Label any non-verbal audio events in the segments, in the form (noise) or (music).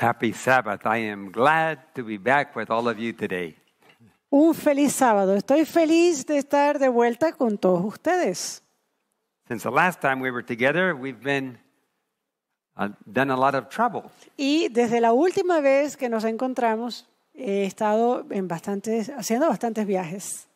Happy Sabbath. I am glad to be back with all of you today. Un feliz sábado. Estoy feliz de estar de vuelta con todos ustedes. Since the last time we were together, we've been uh, done a lot of trouble. Y desde la última vez que nos encontramos, he estado en bastantes, haciendo bastantes viajes.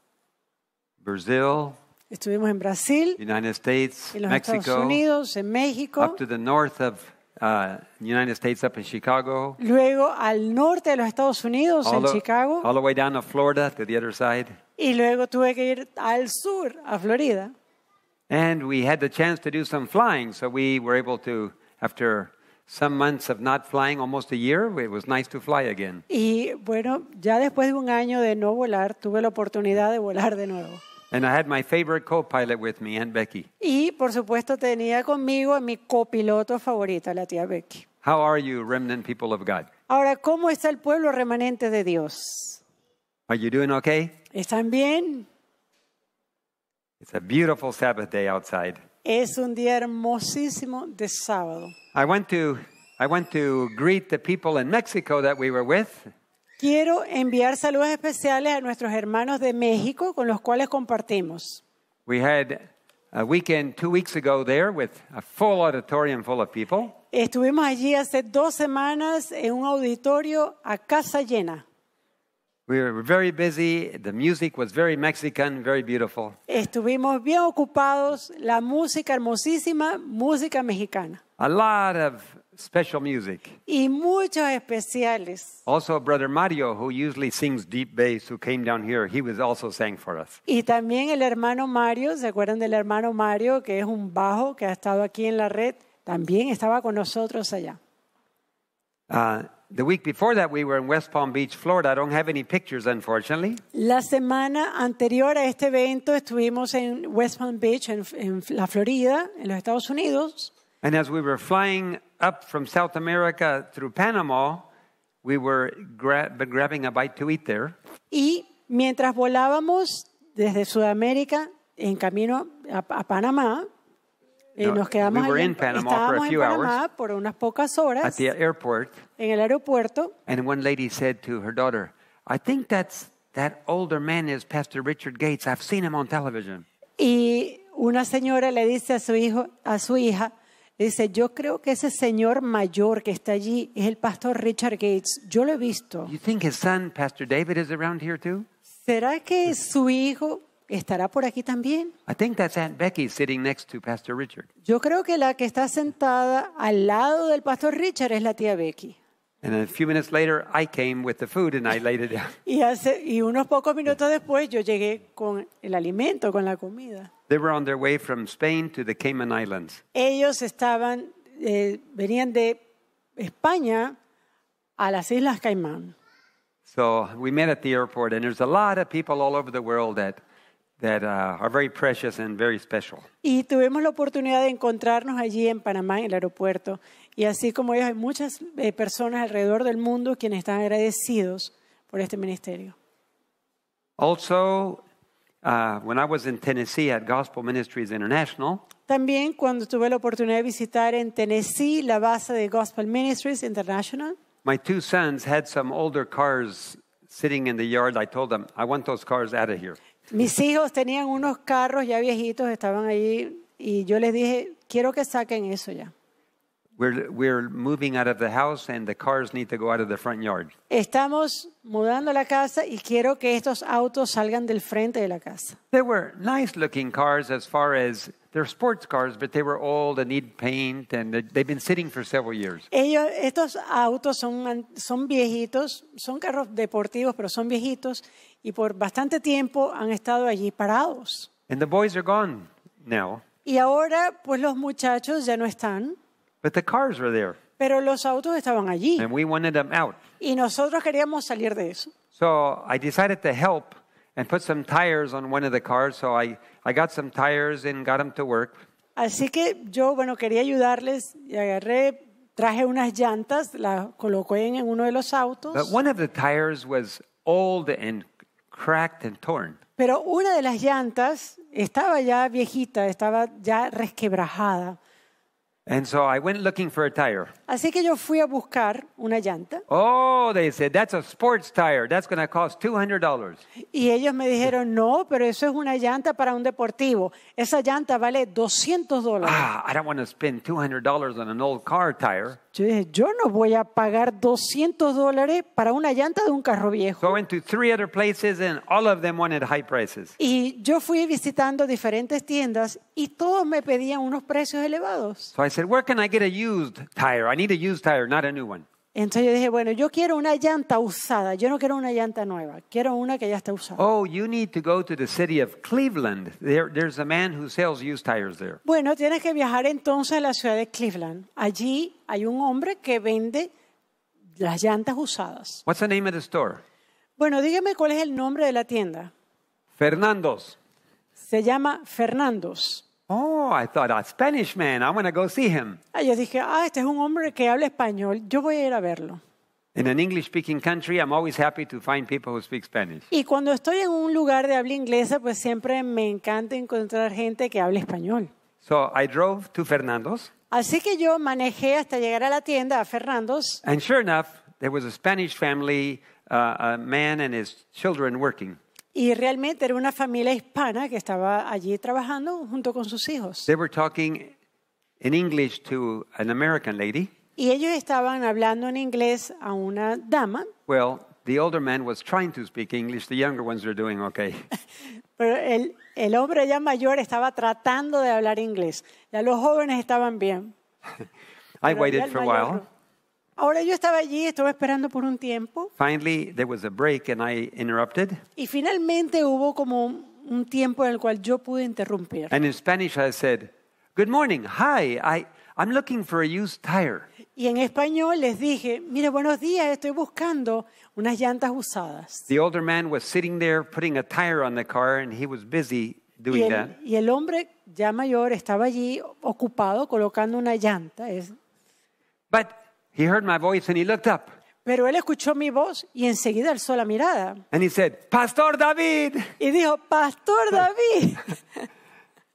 Brazil. Estuvimos en Brasil, United States, en los Mexico, Estados Unidos, en México, up to the north of Uh, United States up in Chicago. Luego al norte de los Estados Unidos, all en the, Chicago. All the way down to Florida, to the other side. Y luego tuve que ir al sur, a Florida. And we had the chance to do some flying, so we were able to, after some months of not flying, almost a year, it was nice to fly again. Y bueno, ya después de un año de no volar, tuve la oportunidad de volar de nuevo. And I had my favorite co-pilot with me, Aunt Becky. Y por supuesto tenía conmigo a mi copiloto favorita, la tía Becky. How are you, remnant people of God? Ahora, ¿cómo está el pueblo remanente de Dios? Are you doing okay? ¿Están bien? It's a beautiful Sabbath day outside. Es un día hermosísimo de sábado. I went to I went to greet the people in Mexico that we were with. Quiero enviar saludos especiales a nuestros hermanos de México con los cuales compartimos. Estuvimos allí hace dos semanas en un auditorio a casa llena. Estuvimos bien ocupados. La música hermosísima, música mexicana. A lot of y muchos especiales. Also, Brother Mario, who usually sings deep bass, who came down here, he was also sang for us. Y también el hermano Mario, ¿se acuerdan del hermano Mario, que es un bajo que ha estado aquí en la red? También estaba con nosotros allá. Uh, the week before that, we were in West Palm Beach, Florida. I don't have any pictures, unfortunately. La semana anterior a este evento estuvimos en West Palm Beach, en la Florida, en los Estados Unidos. And as we were flying up from South America through Panama, we were gra grabbing a bite to eat there. Y mientras volábamos desde Sudamérica en camino a, a Panamá, eh, no, nos quedamos we were allí, in Panama estábamos for a few en Panamá hours, por unas pocas horas at the airport, en el aeropuerto. And one lady said to her daughter, I think that's that older man is Pastor Richard Gates. I've seen him on television. Y una señora le dice a su hijo, a su hija, Dice, yo creo que ese señor mayor que está allí es el pastor Richard Gates. Yo lo he visto. ¿Será que su hijo estará por aquí también? Yo creo que la que está sentada al lado del pastor Richard es la tía Becky. And a few minutes later, I came with the food and I laid it down. (laughs) y, hace, y unos pocos minutos después yo llegué con el alimento, con la comida. They were on their way from Spain to the Cayman Islands. Ellos estaban, eh, venían de España a las Islas Caimán. So we met at the airport, and there's a lot of people all over the world that that uh, are very precious and very special. Y tuvimos la oportunidad de encontrarnos allí en Panamá, en el aeropuerto, Y así como ellos, hay muchas eh, personas alrededor del mundo quienes están agradecidos por este ministerio. Also, también cuando tuve la oportunidad de visitar en Tennessee la base de Gospel Ministries International, my two Mis hijos tenían unos carros ya viejitos, estaban allí y yo les dije, quiero que saquen eso ya. We're, we're moving out of the house and the cars need to go out of the front yard. Estamos mudando la casa y quiero que estos autos salgan del frente de la casa. They were nice looking cars as far as they're sports cars, but they were old and need paint and they've been sitting for several years. Ellos, estos autos son, son viejitos, son carros deportivos, pero son viejitos y por bastante tiempo han estado allí parados. And the boys are gone now. Y ahora, pues los muchachos ya no están. Pero los autos estaban allí. Y nosotros queríamos salir de eso. Así que yo, bueno, quería ayudarles y agarré, traje unas llantas, las coloqué en uno de los autos. Pero una de las llantas estaba ya viejita, estaba ya resquebrajada. And so I went looking for a tire. Así que yo fui a buscar una llanta. Oh, they said that's a sports tire. That's going to cost $200. Y ellos me dijeron, "No, pero eso es una llanta para un deportivo. Esa llanta vale 200 Ah, I don't want to spend $200 on an old car tire. Yo dije, "Yo no voy a pagar 200 para una llanta de un carro viejo." So I went to three other places and all of them wanted high prices. Y yo fui visitando diferentes tiendas y todos me pedían unos precios elevados. So I said, "Where can I get a used tire?" I need tire, not a new one. Entonces yo dije, bueno, yo quiero una llanta usada, yo no quiero una llanta nueva, quiero una que ya está usada. Oh, you need to go to the city of Cleveland. There, there's a man who sells used tires there. Bueno, tienes que viajar entonces a la ciudad de Cleveland. Allí hay un hombre que vende las llantas usadas. What's the name of the store? Bueno, dígame cuál es el nombre de la tienda. Fernandos. Se llama Fernandos. Oh, I thought a ah, Spanish man. I want to go see him. Ah, yo dije, ah, este es un hombre que habla español. Yo voy a ir a verlo. In an English speaking country, I'm always happy to find people who speak Spanish. Y cuando estoy en un lugar de habla inglesa, pues siempre me encanta encontrar gente que speak español. So I drove to Fernando's. Así que yo manejé hasta llegar a la tienda a Fernando's. And sure enough, there was a Spanish family, uh, a man and his children working. Y realmente era una familia hispana que estaba allí trabajando junto con sus hijos. Y ellos estaban hablando en inglés a una dama. Well, the older man was trying to speak English, the younger ones were doing okay. (laughs) Pero el, el hombre ya mayor estaba tratando de hablar inglés. Ya los jóvenes estaban bien. (laughs) I waited for a while. Ahora yo estaba allí, estaba esperando por un tiempo. Y finalmente hubo como un, tiempo en el cual yo pude interrumpir. Y en español les dije, mire, buenos días, estoy buscando unas llantas usadas. The older man was sitting there putting a tire on the car and he was busy doing y el, that. Y el hombre ya mayor estaba allí ocupado colocando una llanta. Es... He heard my voice and he looked up. Pero él escuchó mi voz y enseguida alzó la mirada. And he said, Pastor David. Y dijo, Pastor David. (laughs)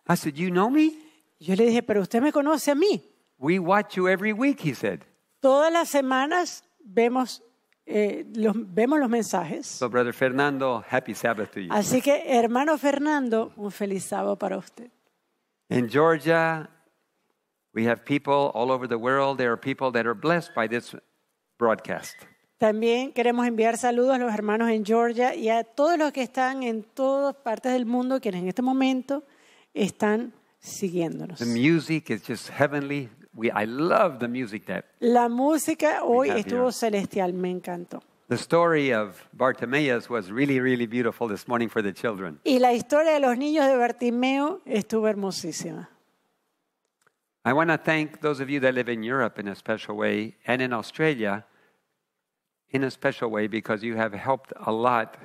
I said, you know me? Yo le dije, pero usted me conoce a mí. We watch you every week, he said. Todas las semanas vemos eh, los, vemos los mensajes. So, brother Fernando, happy Sabbath to you. Así que, hermano Fernando, un feliz sábado para usted. In Georgia, We have people all over the world. There are people that are blessed by this broadcast. También queremos enviar saludos a los hermanos en Georgia y a todos los que están en todas partes del mundo quienes en este momento están siguiéndonos. The music is just heavenly. We, I love the music that La música hoy estuvo celestial, me encantó. The story of Bartimaeus was really, really beautiful this morning for the children. Y la historia de los niños de Bartimeo estuvo hermosísima. I want to thank those of you that live in Europe in a special way and in Australia in a special way because you have helped a lot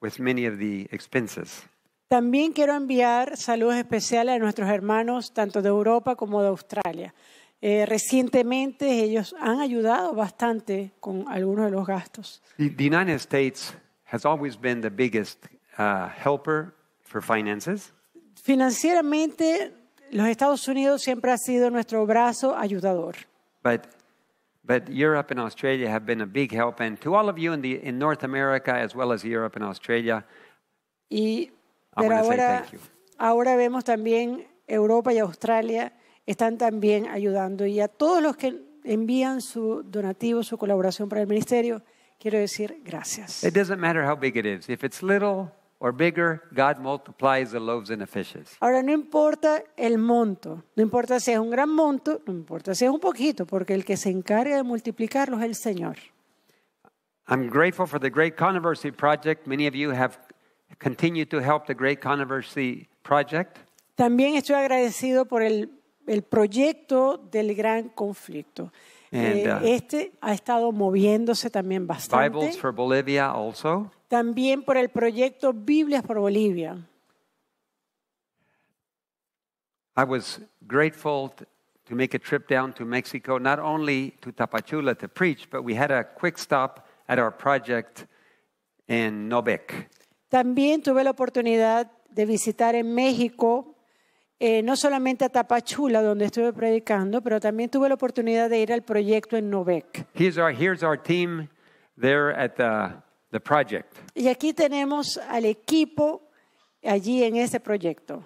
with many of the expenses. También quiero enviar saludos especiales a nuestros hermanos tanto de Europa como de Australia. Eh, recientemente ellos han ayudado bastante con algunos de los gastos. The, the United States has always been the biggest uh, helper for finances. Financieramente Los Estados Unidos siempre ha sido nuestro brazo ayudador. But but Europe and Australia have been a big help and to all of you in the in North America as well as Europe and Australia. Y pero ahora ahora vemos también Europa y Australia están también ayudando y a todos los que envían su donativo, su colaboración para el ministerio, quiero decir gracias. It doesn't matter how big it is. If it's little bigger, God multiplies the loaves and the fishes. Ahora no importa el monto, no importa si es un gran monto, no importa si es un poquito, porque el que se encarga de multiplicarlo es el Señor. También estoy agradecido por el, el proyecto del gran conflicto. Eh, uh, este ha estado moviéndose también bastante. Bibles for Bolivia also también por el proyecto Biblias por Bolivia. I was grateful to make a trip down to Mexico, not only to Tapachula to preach, but we had a quick stop at our project in Novec. También tuve la oportunidad de visitar en México, eh, no solamente a Tapachula, donde estuve predicando, pero también tuve la oportunidad de ir al proyecto en Novec. Here's our, here's our team there at the the project. Y aquí tenemos al equipo allí en ese proyecto.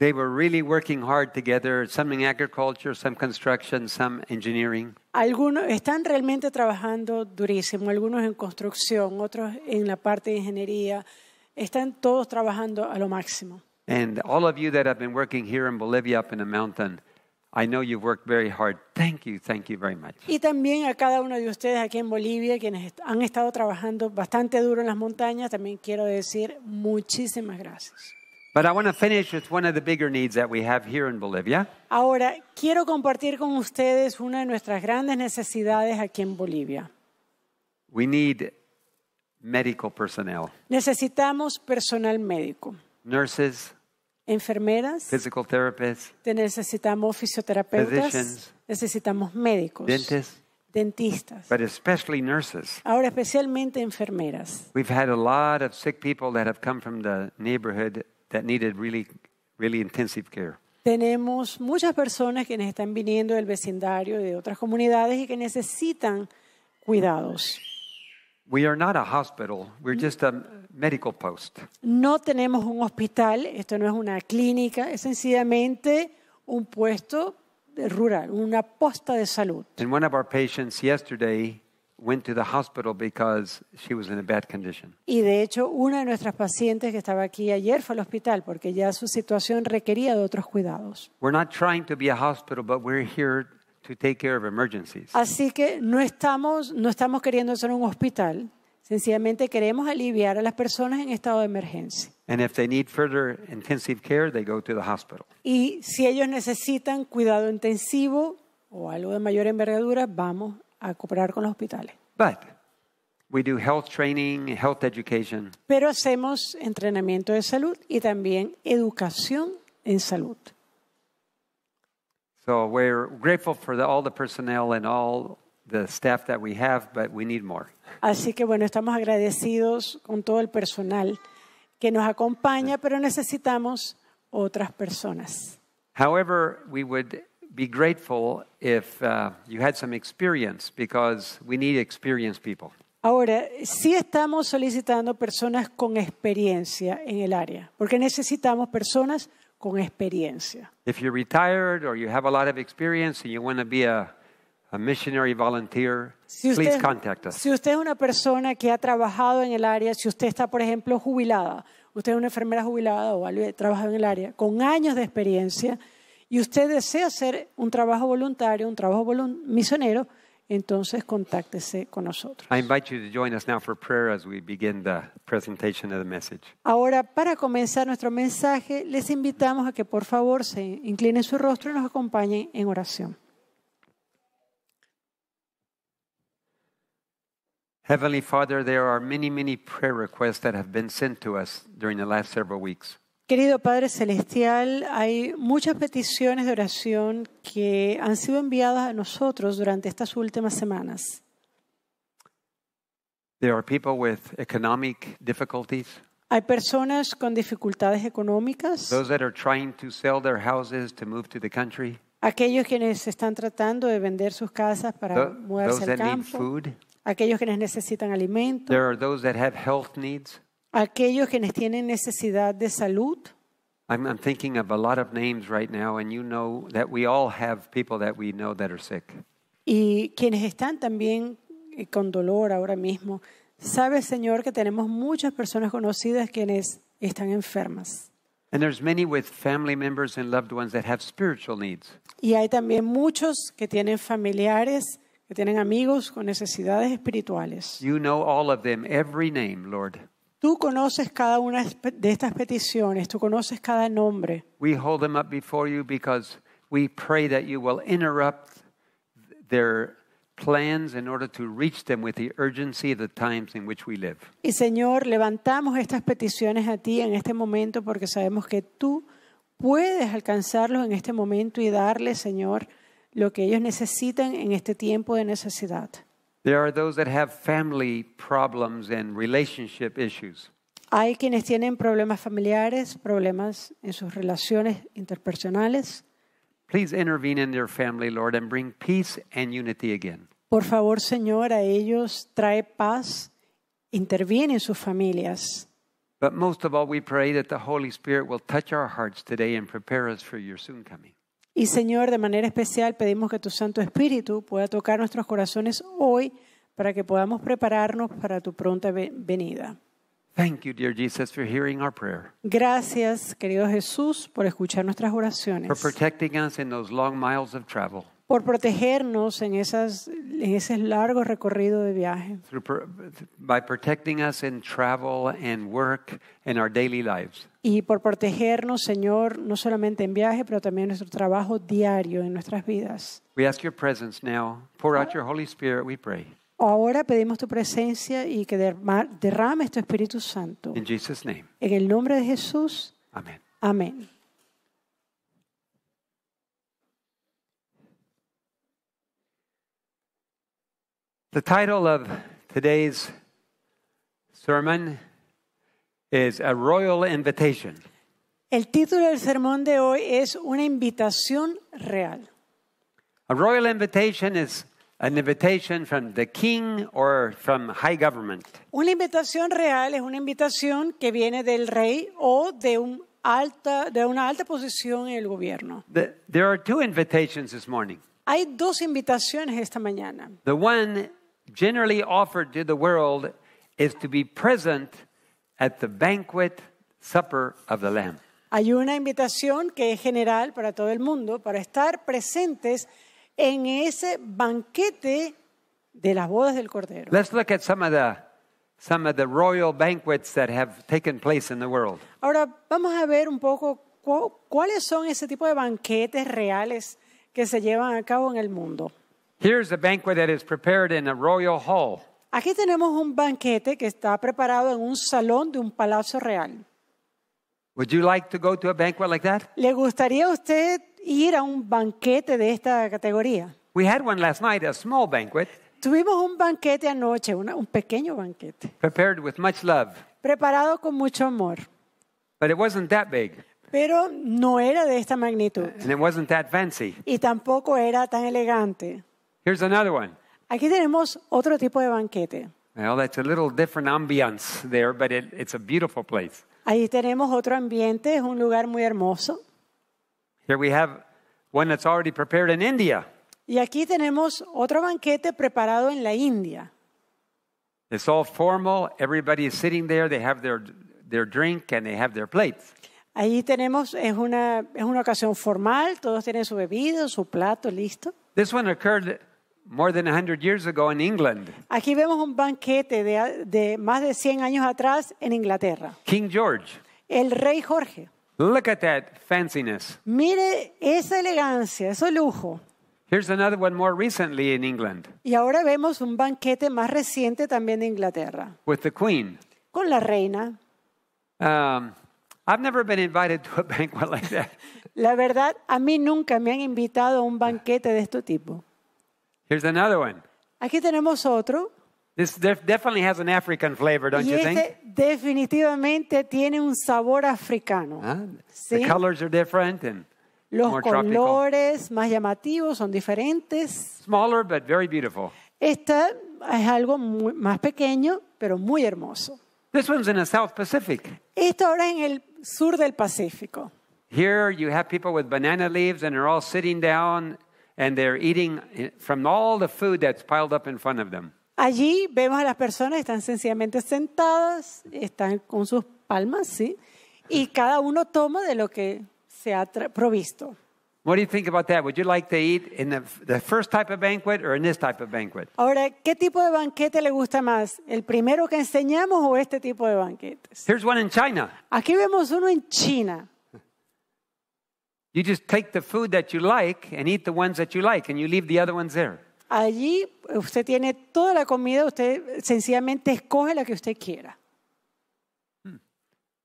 They were really working hard together, some in agriculture, some construction, some engineering. Algunos están realmente trabajando durísimo, algunos en construcción, otros en la parte de ingeniería. Están todos trabajando a lo máximo. And all of you that have been working here in Bolivia up in the mountain, I know you've worked very hard. Thank you, thank you very much. Y también a cada uno de ustedes aquí en Bolivia, quienes han estado trabajando bastante duro en las montañas, también quiero decir muchísimas gracias. Ahora quiero compartir con ustedes una de nuestras grandes necesidades aquí en Bolivia. We need medical personnel. Necesitamos personal médico. Nurses enfermeras, physical therapists, necesitamos fisioterapeutas, physicians, necesitamos médicos, dentists, dentistas, but especially nurses. Ahora especialmente enfermeras. We've had a lot of sick people that have come from the neighborhood that needed really really intensive care. Tenemos muchas personas que están viniendo del vecindario de otras comunidades y que necesitan cuidados. We are not a hospital. We're just a no tenemos un hospital, esto no es una clínica, es sencillamente un puesto rural, una posta de salud. Y de hecho, una de nuestras pacientes que estaba aquí ayer fue al hospital porque ya su situación requería de otros cuidados. Así que no estamos queriendo ser un hospital, Sencillamente queremos aliviar a las personas en estado de emergencia. Y si ellos necesitan cuidado intensivo o algo de mayor envergadura, vamos a cooperar con los hospitales. Pero hacemos entrenamiento de salud y también educación en salud. So we're grateful for all the personnel and all the staff that we have, but we need more. Así que bueno, estamos agradecidos con todo el personal que nos acompaña, pero necesitamos otras personas. However, we would be grateful if uh, you had some experience because we need experienced people. Ahora, sí estamos solicitando personas con experiencia en el área, porque necesitamos personas con experiencia. If you're retired or you have a lot of experience and you want to be a si usted, es una persona que ha trabajado en el área, si usted está, por ejemplo, jubilada, usted es una enfermera jubilada o ha trabajado en el área, con años de experiencia, y usted desea hacer un trabajo voluntario, un trabajo misionero, entonces contáctese con nosotros. Ahora, para comenzar nuestro mensaje, les invitamos a que por favor se inclinen su rostro y nos acompañen en oración. Heavenly Father, there are many, many prayer requests that have been sent to us during the last several weeks. Querido Padre Celestial, hay muchas peticiones de oración que han sido enviadas a nosotros durante estas últimas semanas. There are people with economic difficulties. Hay personas con dificultades económicas. Those that are trying to sell their houses to move to the country. Aquellos quienes están tratando de vender sus casas para Th mudarse al campo. Need food aquellos quienes necesitan alimento, There are those that have health needs. aquellos quienes tienen necesidad de salud. I'm, I'm thinking of a lot of names right now, and you know that we all have people that we know that are sick. Y quienes están también eh, con dolor ahora mismo, sabes, Señor, que tenemos muchas personas conocidas quienes están enfermas. And there's many with family members and loved ones that have spiritual needs. Y hay también muchos que tienen familiares que tienen amigos con necesidades espirituales. Tú conoces cada una de estas peticiones, tú conoces cada nombre. We hold them up before you because we pray that you will interrupt their plans in order to reach them with the urgency of the times in which we live. Y Señor, levantamos estas peticiones a ti en este momento porque sabemos que tú puedes alcanzarlos en este momento y darles, Señor, lo que ellos necesitan en este tiempo de necesidad. There are those that have family problems and relationship issues. Hay quienes tienen problemas familiares, problemas en sus relaciones interpersonales. Please intervene in their family, Lord, and bring peace and unity again. Por favor, Señor, a ellos trae paz, interviene en sus familias. But most of all, we pray that the Holy Spirit will touch our hearts today and prepare us for your soon coming. Y Señor, de manera especial pedimos que tu Santo Espíritu pueda tocar nuestros corazones hoy para que podamos prepararnos para tu pronta venida. Thank you, dear Jesus, for hearing our prayer. Gracias, querido Jesús, por escuchar nuestras oraciones. For protecting us in those long miles of travel. Por protegernos en esas en ese largo recorrido de viaje. Through, by protecting us in travel and work and our daily lives y por protegernos, Señor, no solamente en viaje, pero también en nuestro trabajo diario, en nuestras vidas. We ask your presence now. Pour out your Holy Spirit, we pray. Ahora pedimos tu presencia y que derrames tu Espíritu Santo. In Jesus' name. En el nombre de Jesús. amén Amén. The title of today's sermon is a royal invitation. El título del sermón de hoy es Una invitación real. A royal invitation is an invitation from the king or from high government. Una invitación real es una invitación que viene del rey o de un alta de una alta posición en el gobierno. The, there are two invitations this morning. Hay dos invitaciones esta mañana. The one generally offered to the world is to be present at the banquet supper of the Lamb. Hay una invitación que es general para todo el mundo para estar presentes en ese banquete de las bodas del Cordero. Ahora vamos a ver un poco cuáles son ese tipo de banquetes reales que se llevan a cabo en el mundo. Here's a banquet that is prepared in a royal hall. Aquí tenemos un banquete que está preparado en un salón de un palacio real. Would you like to go to a banquet like that? ¿Le gustaría usted ir a un banquete de esta categoría? We had one last night, a small banquet. Tuvimos un banquete anoche, un pequeño banquete. Prepared with much love. Preparado con mucho amor. But it wasn't that big. Pero no era de esta magnitud. it wasn't that fancy. Y tampoco era tan elegante. Here's another one. Aquí tenemos otro tipo de banquete. Well, a little different ambiance there, but it, it's a beautiful place. Ahí tenemos otro ambiente, es un lugar muy hermoso. Here we have one that's already prepared in India. Y aquí tenemos otro banquete preparado en la India. It's all formal, everybody is sitting there, they have their, their drink and they have their plates. Ahí tenemos, es una, es una ocasión formal, todos tienen su bebida, su plato, listo. This one occurred More than 100 years ago in England. Aquí vemos un banquete de, de más de 100 años atrás en Inglaterra. King George. El rey Jorge. Look at that fanciness. Mire esa elegancia, ese lujo. Here's another one more recently in England. Y ahora vemos un banquete más reciente también de Inglaterra. With the Queen. Con la reina. Um, I've never been invited to a (laughs) banquet like that. La verdad, a mí nunca me han invitado a un banquete de este tipo. Here's another one. Aquí tenemos otro. This def definitely has an African flavor, don't y you este think? definitivamente tiene un sabor africano. Ah, ¿sí? The colors are different and Los more colores tropical. más llamativos son diferentes. Smaller but very beautiful. Esta es algo muy, más pequeño, pero muy hermoso. This one's in the South Pacific. Esto ahora en el sur del Pacífico. Here you have people with banana leaves and they're all sitting down all Allí vemos a las personas están sencillamente sentadas, están con sus palmas, sí, y cada uno toma de lo que se ha provisto. What do you think about that? Would you like to eat in the first type of banquet or in this type of banquet? Ahora, ¿qué tipo de banquete le gusta más? ¿El primero que enseñamos o este tipo de banquetes? Here's one in China. Aquí vemos uno en China. You just take the food that you like and eat the ones that you like and you leave the other ones there. Allí usted tiene toda la comida, usted sencillamente escoge la que usted quiera. Hmm.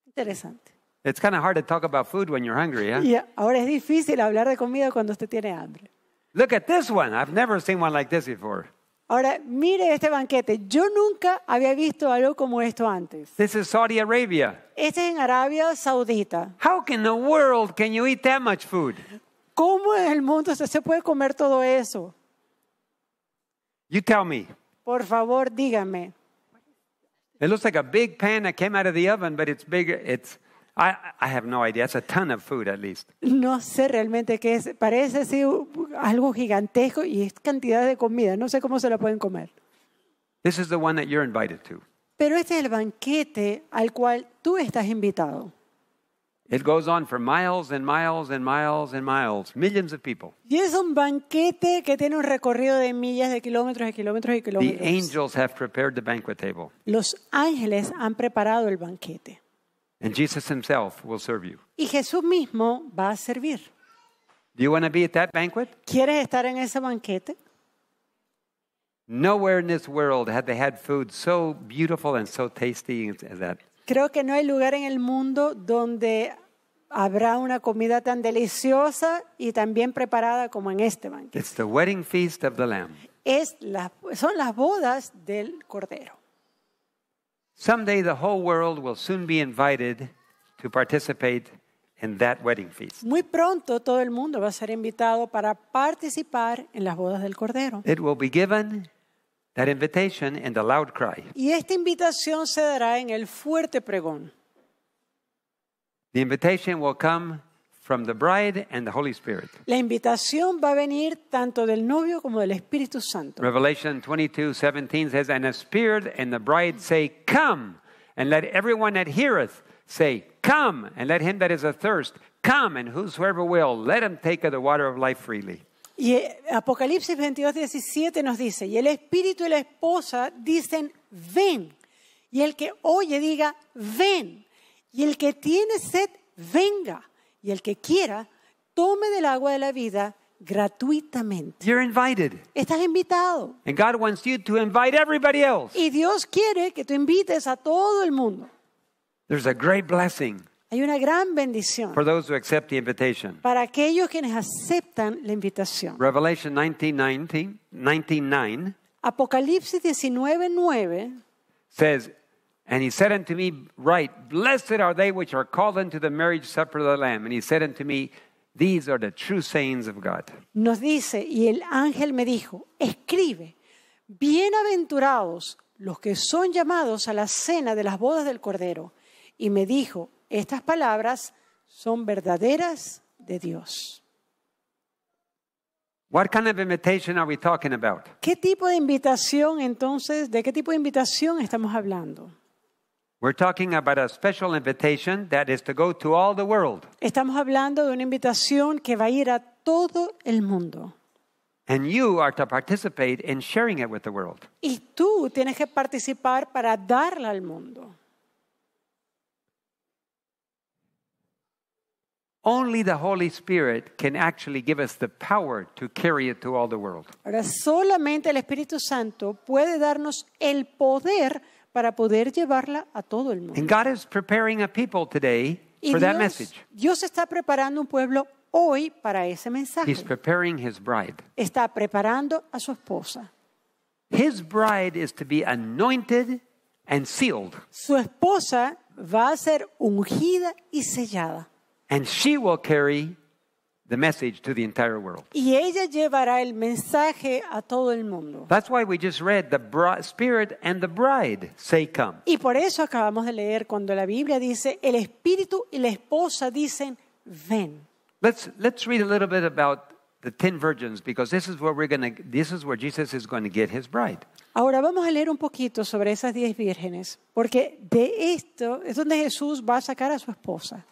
Interesante. It's kind of hard to talk about food when you're hungry, huh? Yeah, ahora es difícil hablar de comida cuando usted tiene hambre. Look at this one. I've never seen one like this before. Ahora, mire este banquete. Yo nunca había visto algo como esto antes. This is Saudi Arabia. Este es en Arabia Saudita. How in the world can you eat that much food? ¿Cómo en el mundo se puede comer todo eso? You tell me. Por favor, dígame. It looks like a big pan that came out of the oven, but it's bigger. It's no sé realmente qué es. Parece algo gigantesco y es cantidad de comida. No sé cómo se la pueden comer. Pero este es el banquete al cual tú estás invitado. It goes on for miles and miles and miles and miles, millions of people. Y es un banquete que tiene un recorrido de millas, de kilómetros, de kilómetros y kilómetros. The angels have prepared the banquet table. Los ángeles han preparado el banquete. Y Jesús mismo va a servir. ¿Quieres estar en ese banquete? Creo que no hay lugar en el mundo donde habrá una comida tan deliciosa y tan bien preparada como en este banquete. Es son las bodas del Cordero. Someday the whole world will soon be invited to participate in that wedding feast. Muy pronto todo el mundo va a ser invitado para participar en las bodas del Cordero. It will be given that invitation in the loud cry. Y esta invitación se dará en el fuerte pregón. The invitation will come from the bride and the Holy Spirit. La invitación va a venir tanto del novio como del Espíritu Santo. Revelation 22:17 says, "And the Spirit and the bride say, Come, and let everyone that heareth say, Come, and let him that is athirst come, and whosoever will, let him take of the water of life freely." Y eh, Apocalipsis 22:17 nos dice, y el espíritu y la esposa dicen, ven. Y el que oye diga, ven. Y el que tiene sed, venga. y el que quiera tome del agua de la vida gratuitamente. You're invited. Estás invitado. And God wants you to invite everybody else. Y Dios quiere que tú invites a todo el mundo. There's a great blessing. Hay una gran bendición for those who accept the invitation. para aquellos quienes aceptan la invitación. Revelation 19:9 19, 19, Apocalipsis 19:9 says And he said unto me, Write, blessed are they which are called unto the marriage supper of the Lamb. And he said unto me, These are the true sayings of God. Nos dice, y el ángel me dijo, escribe, bienaventurados los que son llamados a la cena de las bodas del Cordero. Y me dijo, estas palabras son verdaderas de Dios. What kind of invitation are we talking about? ¿Qué tipo de invitación entonces, de qué tipo de invitación estamos hablando? We're talking about a special invitation that is to go to all the world. Estamos hablando de una invitación que va a ir a todo el mundo. And you are to participate in sharing it with the world. Y tú tienes que participar para darla al mundo. Only the Holy Spirit can actually give us the power to carry it to all the world. Ahora solamente el Espíritu Santo puede darnos el poder para poder llevarla a todo el mundo. And God is preparing a people today y for Dios, that message. Dios está preparando un pueblo hoy para ese mensaje. He's preparing his bride. Está preparando a su esposa. His bride is to be anointed and sealed. Su esposa va a ser ungida y sellada. And she will carry the message to the entire world. Y ella llevará el mensaje a todo el mundo. That's why we just read the spirit and the bride say come. Y por eso acabamos de leer cuando la Biblia dice el espíritu y la esposa dicen ven. Let's let's read a little bit about the ten virgins because this is where we're going to this is where Jesus is going to get his bride. Ahora vamos a leer un poquito sobre esas diez vírgenes, porque de esto es donde Jesús va a sacar a su esposa.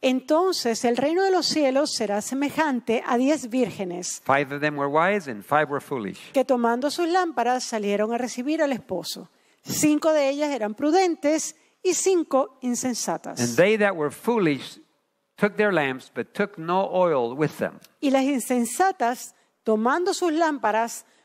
Entonces el reino de los cielos será semejante a diez vírgenes. Que tomando sus lámparas salieron a recibir al esposo. Cinco de ellas eran prudentes y cinco insensatas. Y las insensatas tomando sus lámparas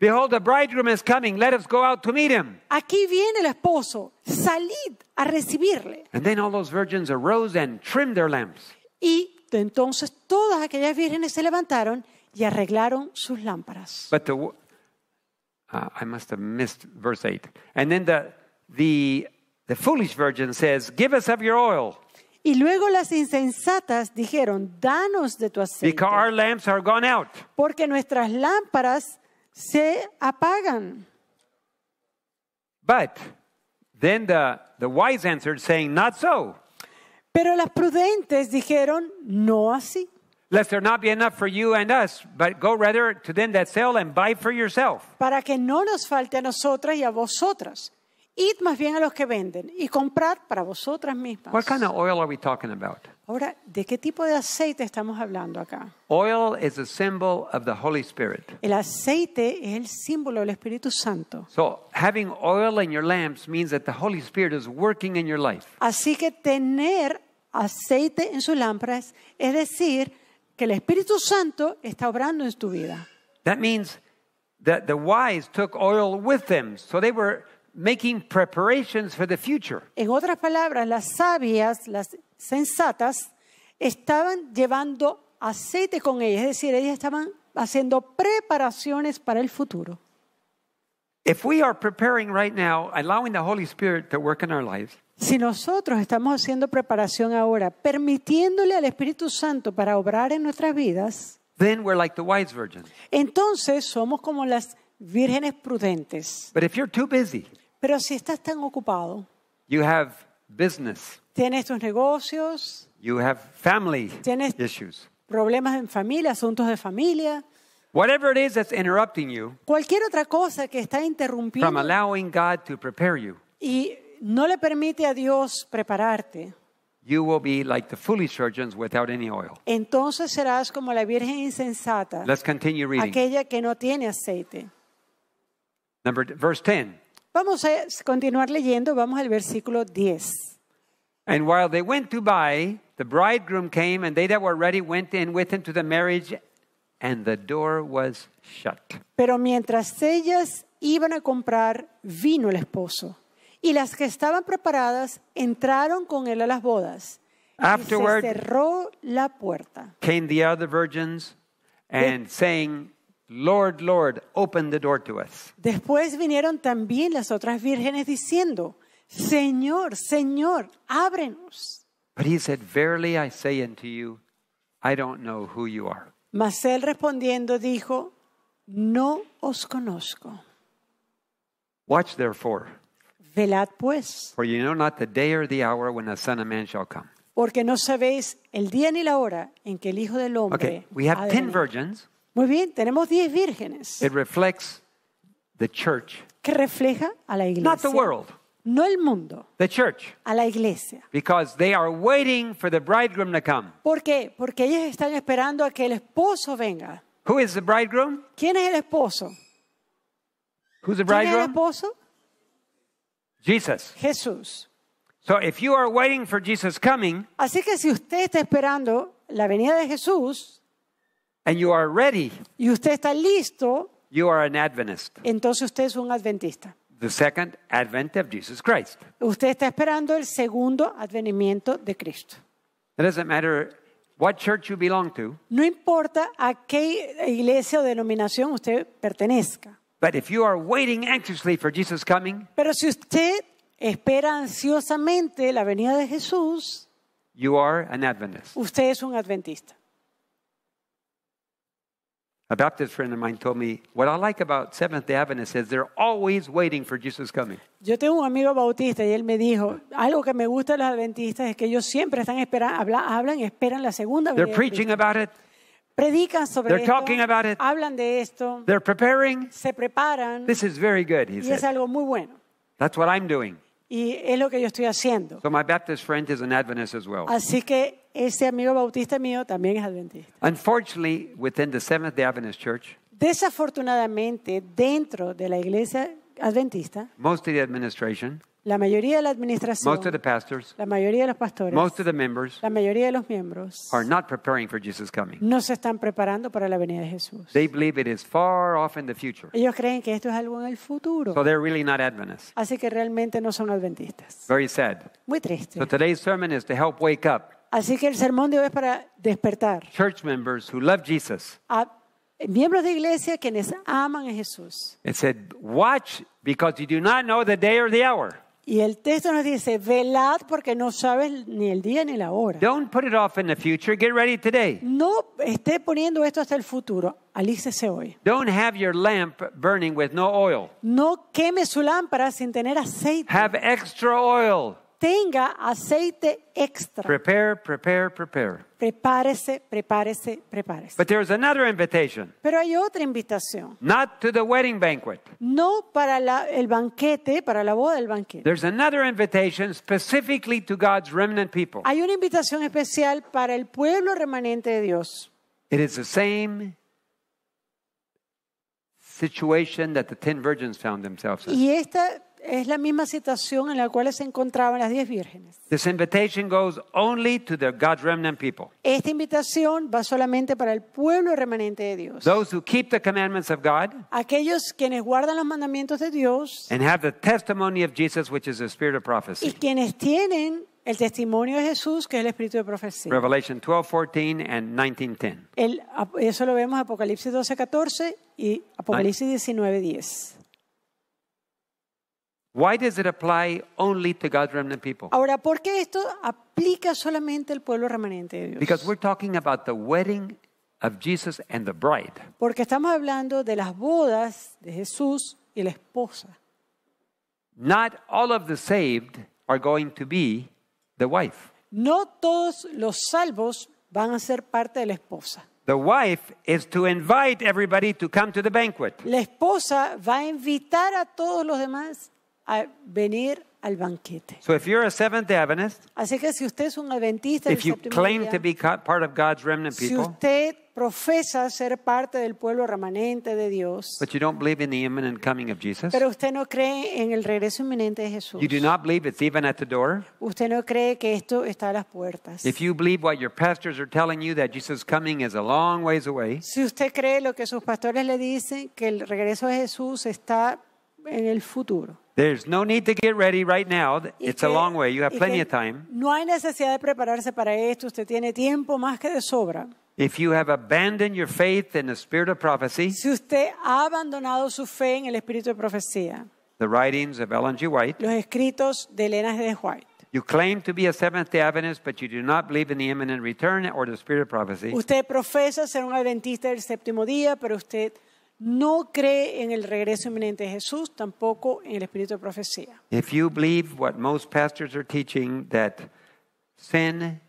Behold, the bridegroom is coming. Let us go out to meet him. Aquí viene el esposo. Salid a recibirle. And then all those virgins arose and trimmed their lamps. Y entonces todas aquellas vírgenes se levantaron y arreglaron sus lámparas. But the, uh, I must have missed verse 8. And then the, the, the foolish virgin says, Give us of your oil. Y luego las insensatas dijeron, danos de tu aceite. Because our lamps are gone out. Porque nuestras lámparas se apagan. But then the, the wise answered, saying, Not so, Pero las prudentes dijeron, no así. lest there not be enough for you and us, but go rather to them that sell and buy for yourself. para que no nos falte a nosotras y a vosotras, Id más bien a los que venden y comprad para vosotras mismas. What kind of oil are we talking about? Ahora, ¿de qué tipo de aceite estamos hablando acá? Oil is a symbol of the Holy Spirit. El aceite es el símbolo del Espíritu Santo. So, having oil in your lamps means that the Holy Spirit is working in your life. Así que tener aceite en sus lámparas es decir que el Espíritu Santo está obrando en tu vida. That means that the wise took oil with them, so they were making preparations for the future. En otras palabras, las sabias, las sensatas, estaban llevando aceite con ellas, es decir, ellas estaban haciendo preparaciones para el futuro. si nosotros estamos haciendo preparación ahora, permitiéndole al Espíritu Santo para obrar en nuestras vidas, entonces somos como las vírgenes prudentes. But if you're too busy, pero si estás tan ocupado, tienes tus negocios, you have tienes issues. problemas en familia, asuntos de familia. Whatever it is that's interrupting you cualquier otra cosa que está interrumpiendo y no le permite a Dios prepararte, Entonces serás como la virgen insensata, aquella que no tiene aceite. Number, verse 10. Vamos a continuar leyendo, vamos al versículo 10. And while they went to buy, the bridegroom came, and they that were ready went in with him to the marriage, and the door was shut. Pero mientras ellas iban a comprar, vino el esposo, y las que estaban preparadas entraron con él a las bodas. Afterward, y se cerró la puerta. Came the other virgins and saying, Lord, Lord, open the door to us. Después vinieron también las otras vírgenes diciendo, Señor, Señor, ábrenos. But he said, Verily I say unto you, I don't know who you are. Mas él respondiendo dijo, No os conozco. Watch therefore. Velad pues. For you know not the day or the hour when the Son of Man shall come. Porque no sabéis el día ni la hora en que el Hijo del Hombre. Okay, we have ten virgins. Muy pues bien, tenemos 10 vírgenes. It reflects the church, que refleja a la iglesia. not the world. No el mundo, The church, a la iglesia. because they are waiting for the bridegroom to come. ¿Por qué? Porque ellos están esperando a que el esposo venga. Who is the bridegroom? ¿Quién es el esposo? Who's the ¿Quién es el bridegroom? esposo? Jesus. Jesús. So if you are waiting for Jesus coming, Así que si usted está esperando la venida de Jesús, And you are ready. Y usted está listo. You are an Adventist. Entonces usted es un adventista. The second advent of Jesus Christ. Usted está esperando el segundo advenimiento de Cristo. It doesn't matter what church you belong to. No importa a qué iglesia o denominación usted pertenezca. But if you are waiting anxiously for Jesus coming, Pero si usted espera ansiosamente la venida de Jesús, you are an Adventist. usted es un adventista. A Baptist friend of mine told me, What I like about Seventh day Adventists is they're always waiting for Jesus coming. Yo tengo un amigo bautista y él me dijo, algo que me gusta de los adventistas es que ellos siempre están esperando, hablan, hablan, esperan la segunda They're preaching about it. Predican sobre They're esto, talking about it. Hablan de esto. They're preparing. Se preparan. This is very good, he y said. es algo muy bueno. That's what I'm doing. Y es lo que yo estoy haciendo. Así que ese amigo bautista mío también es adventista. Desafortunadamente, dentro de la iglesia adventista, administration, La mayoría de la administración, most of the pastors, la mayoría de los pastores, most of the members la mayoría de los miembros are not preparing for Jesus' coming. no se están preparando para la venida de Jesús. They believe it is far off in the future. Ellos creen que esto es algo en el futuro. So they're really not Adventists. Así que realmente no son adventistas. Very sad. Muy triste. So today's sermon is to help wake up. Así que el sermón de hoy es para despertar. Church members who love Jesus. A miembros de iglesia quienes aman a Jesús. It said, "Watch because you do not know the day or the hour." Y el texto nos dice, velad porque no sabes ni el día ni la hora. No esté poniendo esto hasta el futuro. Alícese hoy. no oil. No queme su lámpara sin tener aceite. extra oil tenga aceite extra. Prepare, prepare, prepare. Prepárese, prepárese, prepárese. But there is another invitation. Pero hay otra invitación. Not to the wedding banquet. No para la, el banquete, para la boda del banquete. There's another invitation specifically to God's remnant people. Hay una invitación especial para el pueblo remanente de Dios. It is the same situation that the ten virgins found themselves in. Y esta es la misma situación en la cual se encontraban las diez vírgenes. Esta invitación va solamente para el pueblo remanente de Dios. Aquellos quienes guardan los mandamientos de Dios. Y quienes tienen el testimonio de Jesús, que es el espíritu de profecía. Revelation 12:14 and 19:10. Eso lo vemos en Apocalipsis 12:14 y Apocalipsis 19:10. Why does it apply only to God's remnant people? Ahora, ¿por qué esto aplica solamente al pueblo remanente de Dios? Because we're talking about the wedding of Jesus and the bride. Porque estamos hablando de las bodas de Jesús y la esposa. Not all of the saved are going to be the wife. No todos los salvos van a ser parte de la esposa. The wife is to invite everybody to come to the banquet. La esposa va a invitar a todos los demás a venir al banquete. So if you're a Seventh-day Adventist, Así que si usted es un adventista del if you claim día, to be part of God's remnant si people, usted profesa ser parte del pueblo remanente de Dios, but you don't believe in the imminent coming of Jesus, pero usted no cree en el regreso inminente de Jesús, you do not believe it's even at the door, usted no cree que esto está a las puertas, if you believe what your pastors are telling you that Jesus' coming is a long ways away, si usted cree lo que sus pastores le dicen, que el regreso de Jesús está en el futuro, There's no need to get ready right now. It's a long way. You have plenty of time. No hay necesidad de prepararse para esto. Usted tiene tiempo más que de sobra. If you have abandoned your faith in the spirit of prophecy, si usted ha abandonado su fe en el espíritu de profecía, the writings of Ellen G. White, los escritos de Elena G. White. You claim to be a Seventh day Adventist, but you do not believe in the imminent return or the spirit of prophecy. Usted profesa ser un adventista del séptimo día, pero usted no cree en el regreso inminente de Jesús, tampoco en el espíritu de profecía. If you believe what most pastors are teaching that sin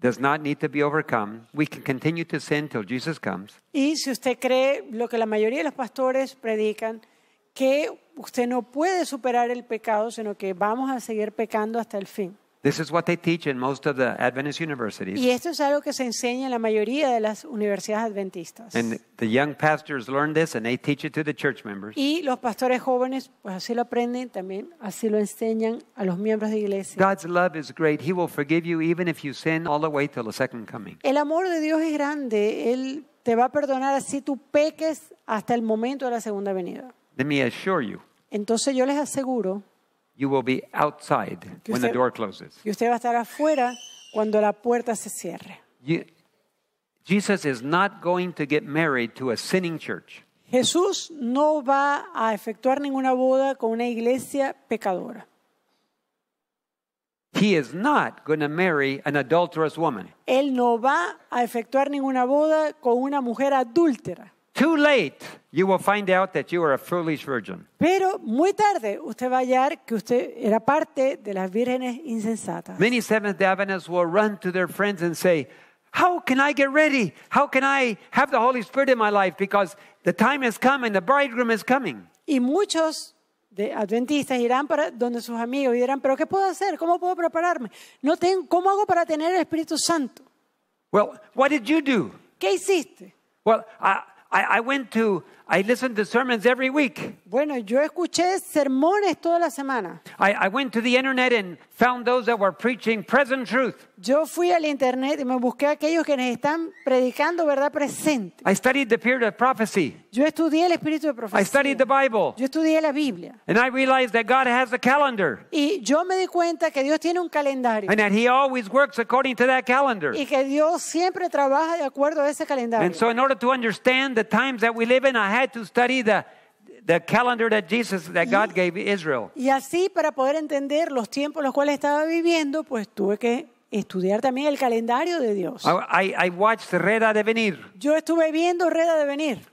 does not need to be overcome, we can continue to sin till Jesus comes. Y si usted cree lo que la mayoría de los pastores predican, que usted no puede superar el pecado, sino que vamos a seguir pecando hasta el fin. Y esto es algo que se enseña en la mayoría de las universidades adventistas. Y los pastores jóvenes pues así lo aprenden también, así lo enseñan a los miembros de iglesia. God's love is great. He will forgive you even if you sin all the way till the second coming. El amor de Dios es grande. Él te va a perdonar así tú peques hasta el momento de la segunda venida. Let me assure you. Entonces yo les aseguro you will be outside when the door closes. Y usted va a estar afuera cuando la puerta se cierre. Jesús no va a efectuar ninguna boda con una iglesia pecadora. Él no va a efectuar ninguna boda con una mujer adúltera. too late, you will find out that you are a foolish virgin. Pero muy tarde usted va a hallar que usted era parte de las vírgenes insensatas. Many Seventh-day Adventists will run to their friends and say, "How can I get ready? How can I have the Holy Spirit in my life because the time has come and the bridegroom is coming?" Y muchos de adventistas irán para donde sus amigos y dirán, "¿Pero qué puedo hacer? ¿Cómo puedo prepararme? No tengo cómo hago para tener el Espíritu Santo." Well, what did you do? ¿Qué hiciste? Well, I I, I went to I listened to sermons every week. Bueno, yo escuché sermones toda la semana. I, I went to the internet and found those that were preaching present truth. Yo fui al internet y me busqué aquellos que nos están predicando verdad presente. I studied the period of prophecy. Yo estudié el espíritu de profecía. I studied the Bible. Yo estudié la Biblia. And I realized that God has a calendar. Y yo me di cuenta que Dios tiene un calendario. And that he always works according to that calendar. Y que Dios siempre trabaja de acuerdo a ese calendario. And so in order to understand the times that we live in, I have Y así para poder entender los tiempos los cuales estaba viviendo, pues tuve que estudiar también el calendario de Dios. Yo estuve viendo Reda de Venir.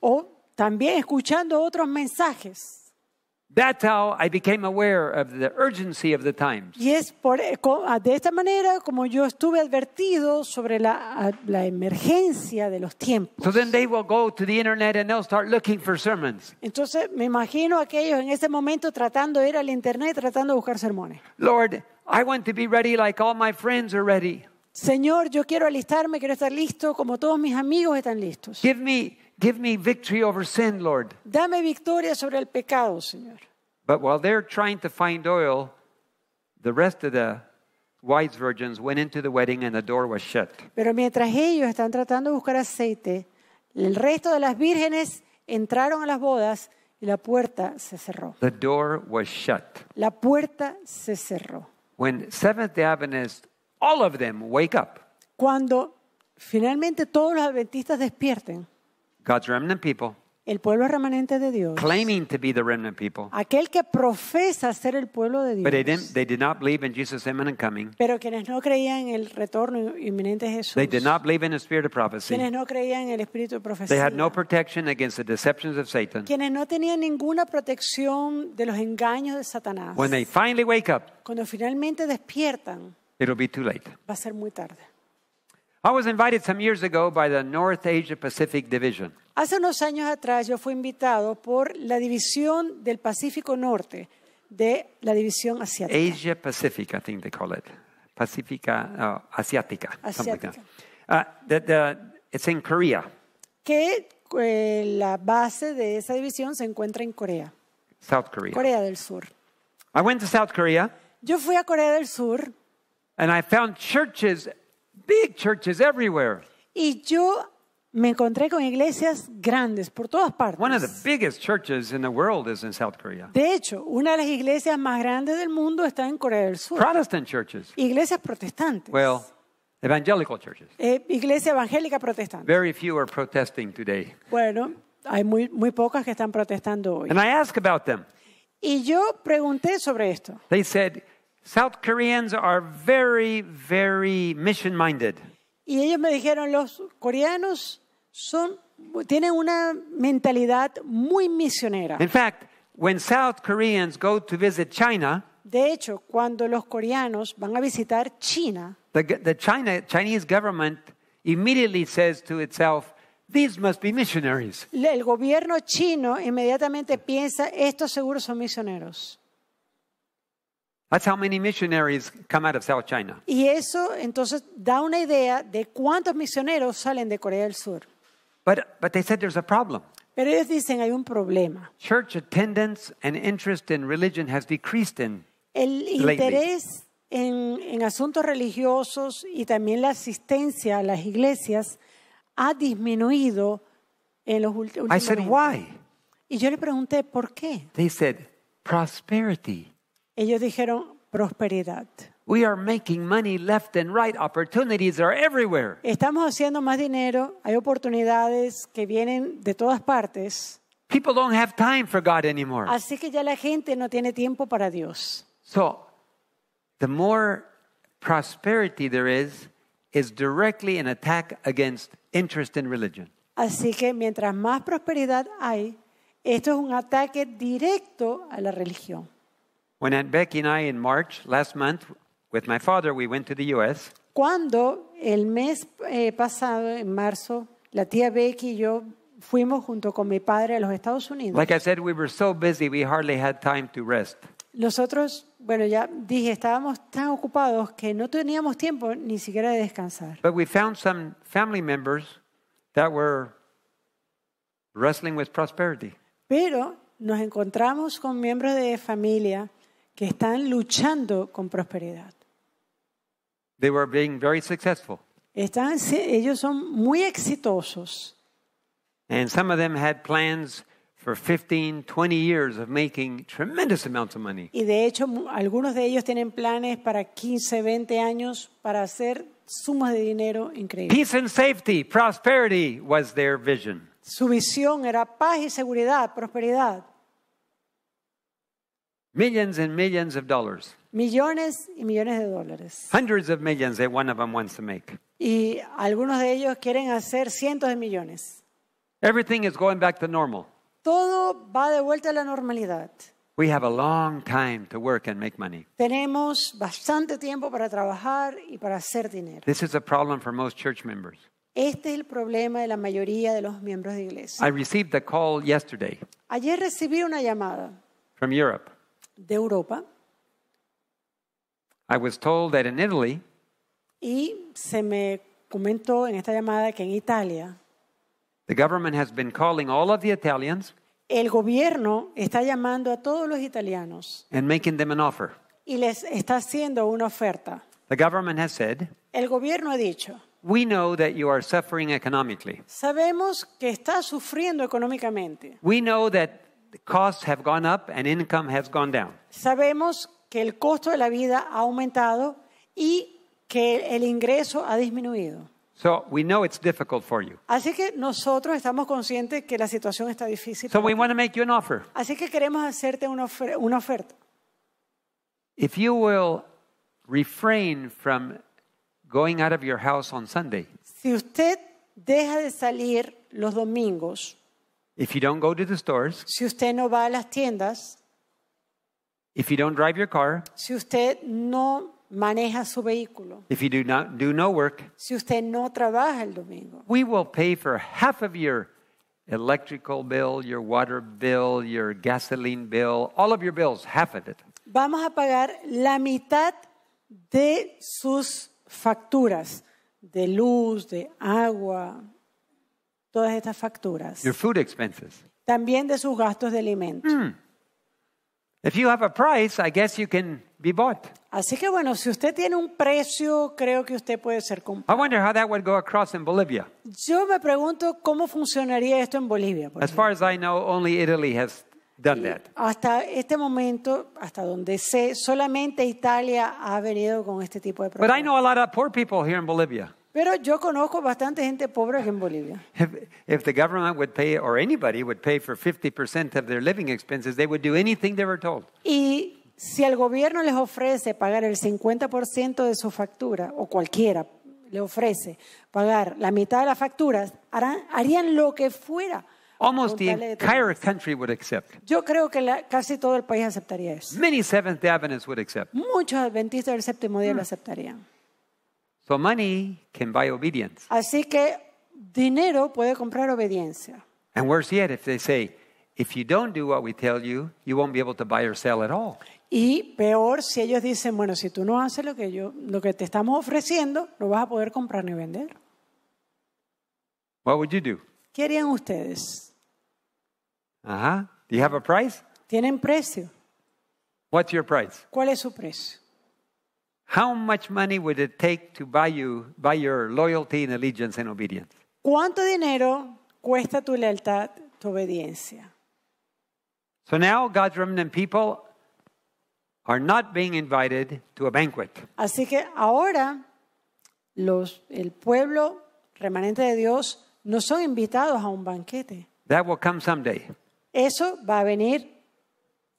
O también escuchando otros mensajes. Y es por, eh, ah, de esta manera como yo estuve advertido sobre ah, la, emergencia de los tiempos. So then they will go to the internet and they'll start looking for sermons. Entonces me imagino aquellos en ese momento tratando de ir al internet tratando de buscar sermones. Lord, I want to be ready like all my friends are ready. Señor, yo quiero alistarme, quiero estar listo como todos mis amigos están listos. Give me Give me victory over sin, Lord. Dame victoria sobre el pecado, Señor. But while they're trying to find oil, the rest of the wise virgins went into the wedding and the door was shut. Pero mientras ellos están tratando de buscar aceite, el resto de las vírgenes entraron a las bodas y la puerta se cerró. The door was shut. La puerta se cerró. When Seventh-day Adventists, all of them wake up. Cuando finalmente todos los adventistas despierten. God's remnant people. El pueblo remanente de Dios. Claiming to be the remnant people. Aquel que profesa ser el pueblo de Dios. But they, didn't, they did not believe in Jesus' imminent coming. Pero quienes no creían en el retorno inminente de Jesús. They did not believe in the spirit of prophecy. Quienes no creían en el espíritu de profecía. They had no protection against the deceptions of Satan. Quienes no tenían ninguna protección de los engaños de Satanás. When they finally wake up. Cuando finalmente despiertan. It'll be too late. Va a ser muy tarde. I was invited some years ago by the North Asia Pacific Division. Hace unos años atrás yo fui invitado por la división del Pacífico Norte de la división asiática. Asia Pacific, I think they call it. Pacifica, asiática. Uh, asiática. Something like uh, the, the, it's in Korea. Que eh, la base de esa división se encuentra en Corea. South Korea. Corea del Sur. I went to South Korea. Yo fui a Corea del Sur. And I found churches big churches everywhere. Y yo me encontré con iglesias grandes por todas partes. One of the biggest churches in the world is in South Korea. De hecho, una de las iglesias más grandes del mundo está en Corea del Sur. Protestant churches. Iglesias protestantes. Well, evangelical churches. Eh, iglesia evangélica protestante. Very few are protesting today. Bueno, hay muy, muy pocas que están protestando hoy. And I ask about them. Y yo pregunté sobre esto. They said South Koreans are very, very mission minded. Y ellos me dijeron, los coreanos son, tienen una mentalidad muy misionera. In fact, when South Koreans go to visit China, de hecho, cuando los coreanos van a visitar China, the, the China, Chinese government immediately says to itself, These must be missionaries. El gobierno chino inmediatamente piensa, estos seguros son misioneros. That's how many missionaries come out of South China. Y eso entonces da una idea de cuántos misioneros salen de Corea del Sur. But, but they said there's a problem. Pero ellos dicen hay un problema. Church attendance and interest in religion has decreased in El interés en, en asuntos religiosos y también la asistencia a las iglesias ha disminuido en los últimos años. I said, Why? Y yo le pregunté por qué. They said prosperity Ellos dijeron prosperidad. Estamos haciendo más dinero, hay oportunidades que vienen de todas partes. Así que ya la gente no tiene tiempo para Dios. Así que mientras más prosperidad hay, esto es un ataque directo a la religión. When Aunt Becky and I in March last month with my father we went to the US. Cuando el mes eh, pasado en marzo la tía Becky y yo fuimos junto con mi padre a los Estados Unidos. Like I said we were so busy we hardly had time to rest. Nosotros, bueno, ya dije, estábamos tan ocupados que no teníamos tiempo ni siquiera de descansar. But we found some family members that were wrestling with prosperity. Pero nos encontramos con miembros de familia que están luchando con prosperidad. Están, ellos son muy exitosos. Y de hecho, algunos de ellos tienen planes para 15, 20 años para hacer sumas de dinero increíbles. safety, prosperity was their vision. Su visión era paz y seguridad, prosperidad. Millions and millions of dollars. Millones y millones de dólares. Hundreds of millions that one of them wants to make. Y algunos de ellos quieren hacer cientos de millones. Everything is going back to normal. Todo va de vuelta a la normalidad. We have a long time to work and make money. Tenemos bastante tiempo para trabajar y para hacer dinero. This is a problem for most church members. Este es el problema de la mayoría de los miembros de iglesia. I received a call yesterday Ayer recibí una llamada from Europe. de Europa. I was told that in Italy, y se me comentó en esta llamada que en Italia the government has been calling all of the Italians el gobierno está llamando a todos los italianos and making them an offer. y les está haciendo una oferta. The government has said, el gobierno ha dicho, We know that you are suffering economically. Sabemos que está sufriendo económicamente. We know that the costs have gone up and income has gone down. Sabemos que el costo de la vida ha aumentado y que el ingreso ha disminuido. So we know it's difficult for you. Así que nosotros estamos conscientes que la situación está difícil. So we want to make you an offer. Así que queremos hacerte una, ofer una oferta. If you will refrain from going out of your house on Sunday. Si usted deja de salir los domingos. If you don't go to the stores, si usted no va a las tiendas, if you don't drive your car, si usted no maneja su vehículo, if you do not do no work, si usted no trabaja el domingo, we will pay for half of your electrical bill, your water bill, your gasoline bill, all of your bills, half of it. Vamos a pagar la mitad de sus facturas de luz, de agua, todas estas facturas. Your food expenses. También de sus gastos de alimento. Hmm. If you have a price, I guess you can be bought. Así que bueno, si usted tiene un precio, creo que usted puede ser comprado. I wonder how that would go across in Bolivia. Yo me pregunto cómo funcionaría esto en Bolivia. As far as I know, only Italy has done that. Hasta este momento, hasta donde sé, solamente Italia ha venido con este tipo de problemas. But I know a lot of poor people here in Bolivia. Pero yo conozco bastante gente pobre aquí en Bolivia. If, if the government would pay or anybody would pay for 50% of their living expenses, they would do anything they were told. Y si el gobierno les ofrece pagar el 50% de su factura o cualquiera le ofrece pagar la mitad de las facturas, harán, harían lo que fuera. Almost the entire country would accept. Yo creo que la, casi todo el país aceptaría eso. Many Seventh Adventists would accept. Muchos adventistas del séptimo día lo hmm. aceptarían. Así que dinero puede comprar obediencia. Y peor si ellos dicen, bueno, si tú no haces lo que yo, lo que te estamos ofreciendo, no vas a poder comprar ni vender. What ¿Qué harían ustedes? Ajá. ¿Tienen precio? What's ¿Cuál es su precio? How much money would it take to buy you buy your loyalty and allegiance and obedience? ¿Cuánto dinero cuesta tu lealtad, tu obediencia? So now God's remnant people are not being invited to a banquet. Así que ahora los el pueblo remanente de Dios no son invitados a un banquete. That will come someday. Eso va a venir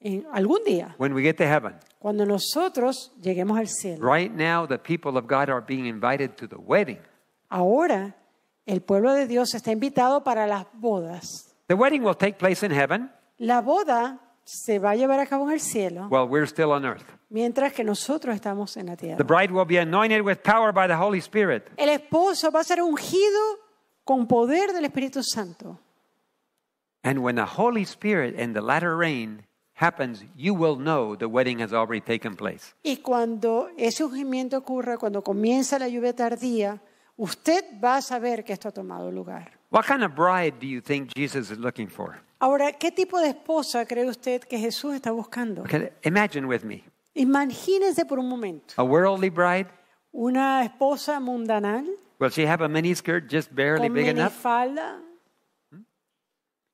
en algún día. When we get to heaven. Cuando nosotros lleguemos al cielo. Right now, the people of God are being invited to the wedding. Ahora, el pueblo de Dios está invitado para las bodas. The wedding will take place in heaven. La boda se va a llevar a cabo en el cielo. While we're still on earth. Mientras que nosotros estamos en la tierra. The bride will be anointed with power by the Holy Spirit. El esposo va a ser ungido con poder del Espíritu Santo. And when the Holy Spirit el the latter rain happens, you will know the wedding has already taken place. Y cuando ese ungimiento ocurra, cuando comienza la lluvia tardía, usted va a saber que esto ha tomado lugar. What kind of bride do you think Jesus is looking for? Ahora, ¿qué tipo de esposa cree usted que Jesús está buscando? Okay, imagine with me. Imagínese por un momento. A worldly bride? Una esposa mundanal. Will she have a miniskirt just barely con big enough? Falda? Hmm?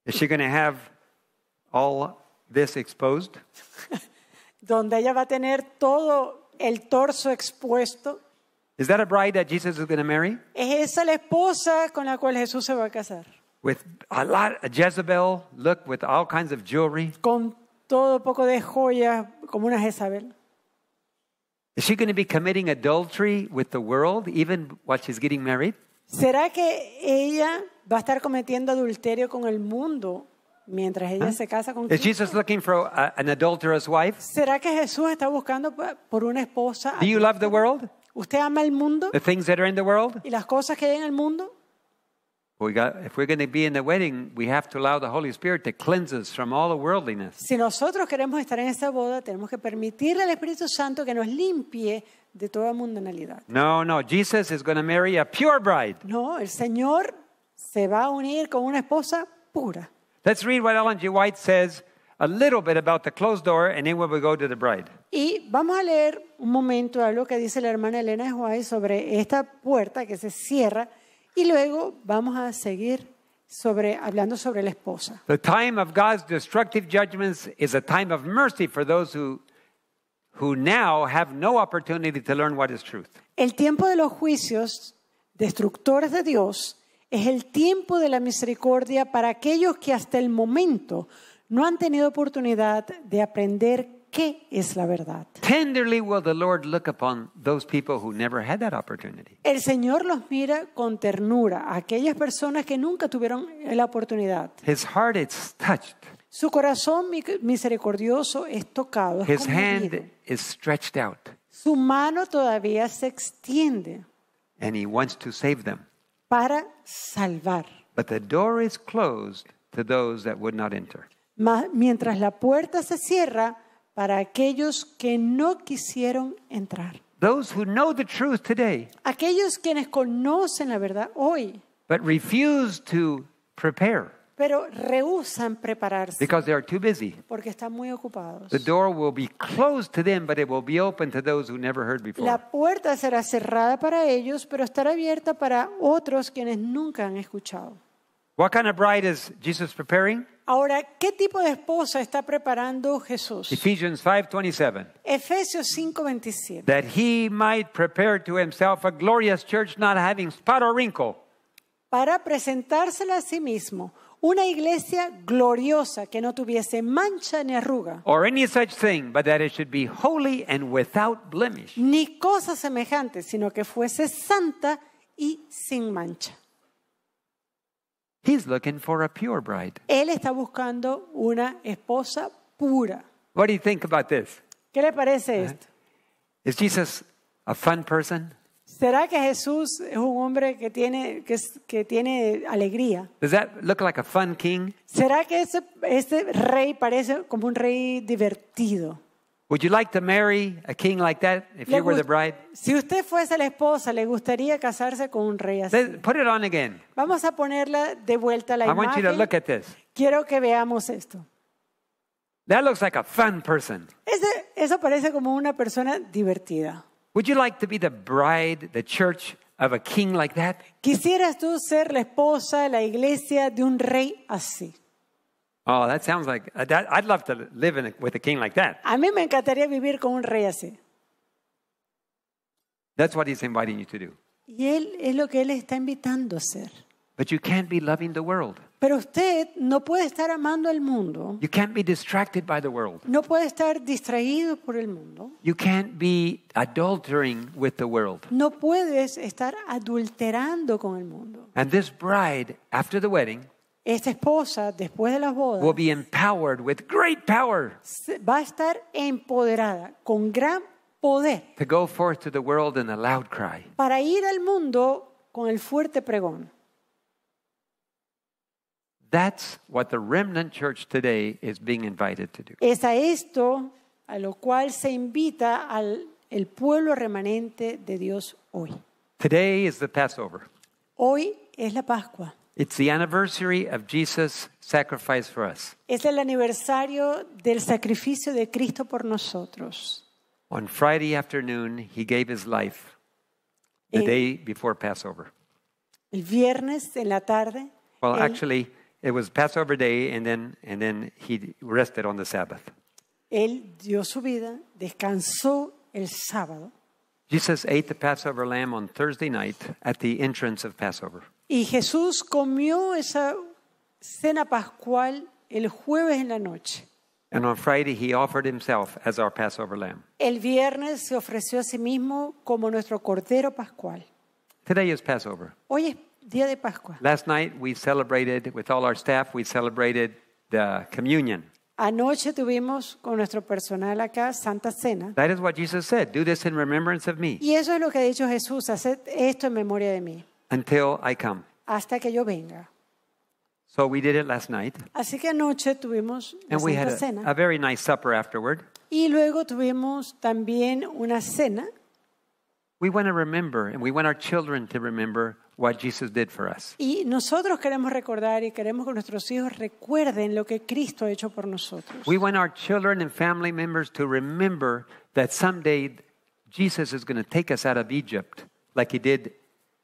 Is she going to have all this exposed. (laughs) donde ella va a tener todo el torso expuesto. Is that a bride that Jesus is going to marry? Es esa la esposa con la cual Jesús se va a casar. With a lot of Jezebel look with all kinds of jewelry. Con todo poco de joyas como una Jezabel. Is she going to be committing adultery with the world even while she's getting married? ¿Será que ella va a estar cometiendo adulterio con el mundo Mientras ella se casa con Is Jesus looking for a, an adulterous wife? ¿Será que Jesús está buscando por una esposa? Do you love the world? ¿Usted ama el mundo? The things that are in the world? ¿Y las cosas que hay en el mundo? We got, if we're going to be in the wedding, we have to allow the Holy Spirit to cleanse us from all the worldliness. Si nosotros queremos estar en esa boda, tenemos que permitirle al Espíritu Santo que nos limpie de toda mundanalidad. No, no, Jesus is going to marry a pure bride. No, el Señor se va a unir con una esposa pura. Let's read what Ellen G. White says a little bit about the closed door and then we will go to the bride. Y vamos a leer un momento algo que dice la hermana Elena White sobre esta puerta que se cierra y luego vamos a seguir sobre hablando sobre la esposa. The time of God's destructive judgments is a time of mercy for those who who now have no opportunity to learn what is truth. El tiempo de los juicios destructores de Dios Es el tiempo de la misericordia para aquellos que hasta el momento no han tenido oportunidad de aprender qué es la verdad. Tenderly will the Lord look upon those people who never had that opportunity. El Señor los mira con ternura a aquellas personas que nunca tuvieron la oportunidad. Su corazón misericordioso es tocado. Su mano todavía se extiende. And he wants to save them. para salvar. But the door is closed to those that would not enter. Mas mientras la puerta se cierra para aquellos que no quisieron entrar. Those who know the truth today, aquellos quienes conocen la verdad hoy, but refuse to prepare. pero rehusan prepararse because they are too busy. porque están muy ocupados. The door will be closed to them, but it will be open to those who never heard before. La puerta será cerrada para ellos, pero estará abierta para otros quienes nunca han escuchado. What kind of bride is Jesus preparing? Ahora, ¿qué tipo de esposa está preparando Jesús? Ephesians 5:27. Efesios 5:27. That he might prepare to himself a glorious church not having spot or wrinkle. Para presentársela a sí mismo una iglesia gloriosa que no tuviese mancha ni arruga or any such thing, but that it should be holy and without blemish. ni cosa semejante, sino que fuese santa y sin mancha. He's looking for a pure bride. Él está buscando una esposa pura. What do you think about this? ¿Qué le parece esto? Is Jesus a fun person? ¿Será que Jesús es un hombre que tiene, que, tiene alegría? ¿Será que ese, este rey parece como un rey divertido? Would you like to marry a king like that if you were the bride? Si usted fuese la esposa, le gustaría casarse con un rey así. put it on again. Vamos a ponerla de vuelta la imagen. Quiero que veamos esto. That like a fun person. eso parece como una persona divertida. Would you like to be the bride, the church of a king like that? ¿Quisieras tú ser la esposa, la iglesia de un rey así? Oh, that sounds like uh, that, I'd love to live in a, with a king like that. A mí me encantaría vivir con un rey así. That's what he's inviting you to do. Y él es lo que él está invitando a hacer. But you can't be loving the world. Pero usted no puede estar amando el mundo. You can't be distracted by the world. No puede estar distraído por el mundo. You can't be adultering with the world. No puedes estar adulterando con el mundo. And this bride after the wedding esta esposa después de las bodas will be empowered with great power. Va a estar empoderada con gran poder. To go forth to the world in a loud cry. Para ir al mundo con el fuerte pregón. That's what the remnant church today is being invited to do. Es a esto a lo cual se invita al el pueblo remanente de Dios hoy. Today is the Passover. Hoy es la Pascua. It's the anniversary of Jesus' sacrifice for us. Es el aniversario del sacrificio de Cristo por nosotros. On Friday afternoon, he gave his life the en, day before Passover. El viernes en la tarde. Well, él, actually, it was Passover day and then, and then he rested on the Sabbath. Él dio su vida, descansó el sábado. Jesus ate the Passover lamb on Thursday night at the entrance of Passover. Y Jesús comió esa cena pascual el jueves en la noche. And on Friday he offered himself as our Passover lamb. El viernes se ofreció a sí mismo como nuestro cordero pascual. Today is Passover. Hoy es Día de Pascua. Last night we celebrated with all our staff. We celebrated the communion. Anoche tuvimos con nuestro personal acá Santa Cena. That is what Jesus said. Do this in remembrance of me. Y eso es lo que ha dicho Jesús. Haced esto en memoria de mí. Until I come. Hasta que yo venga. So we did it last night. Así que anoche tuvimos la and Santa we had a, a very nice supper afterward. Y luego tuvimos también una cena. We want to remember, and we want our children to remember what Jesus did for us. Y nosotros queremos recordar y queremos que nuestros hijos recuerden lo que Cristo ha hecho por nosotros. We want our children and family members to remember that someday Jesus is going to take us out of Egypt like he did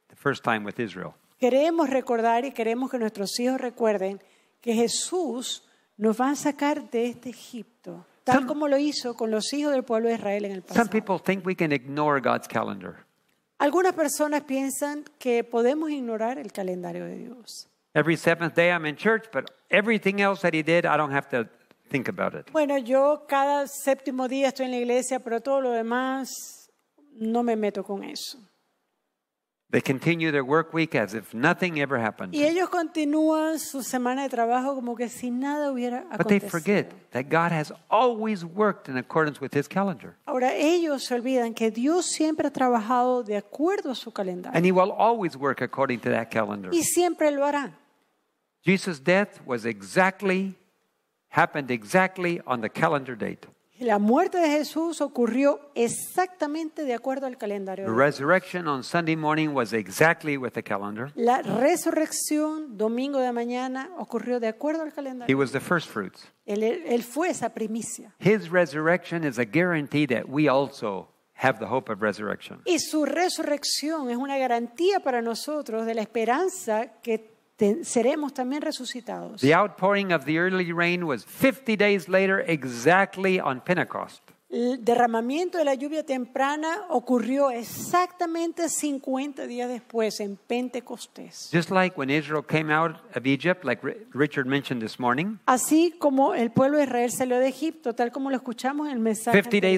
the first time with Israel. Queremos recordar y queremos que nuestros hijos recuerden que Jesús nos va a sacar de este Egipto, tal some, como lo hizo con los hijos del pueblo de Israel en el pasado. Some people think we can ignore God's calendar. Algunas personas piensan que podemos ignorar el calendario de Dios. Bueno, yo cada séptimo día estoy en la iglesia, pero todo lo demás no me meto con eso. They continue their work week as if nothing ever happened. Y ellos continúan su semana de trabajo como que si nada hubiera acontecido. But they forget that God has always worked in accordance with his calendar. Ahora ellos se olvidan que Dios siempre ha trabajado de acuerdo a su calendario. And he will always work according to that calendar. Y siempre lo hará. Jesus' death was exactly happened exactly on the calendar date. La muerte de Jesús ocurrió exactamente de acuerdo al calendario. The resurrection on Sunday morning was exactly with the calendar. La resurrección domingo de mañana ocurrió de acuerdo al calendario. He was the first fruits. Él, él fue esa primicia. His resurrection is a guarantee that we also have the hope of resurrection. Y su resurrección es una garantía para nosotros de la esperanza que seremos también resucitados. El derramamiento de la lluvia temprana ocurrió exactamente 50 días después en Pentecostés. Just like when Israel came out of Egypt, like Richard mentioned this morning. Así como el pueblo de Israel salió de Egipto, tal como lo escuchamos en el mensaje. 50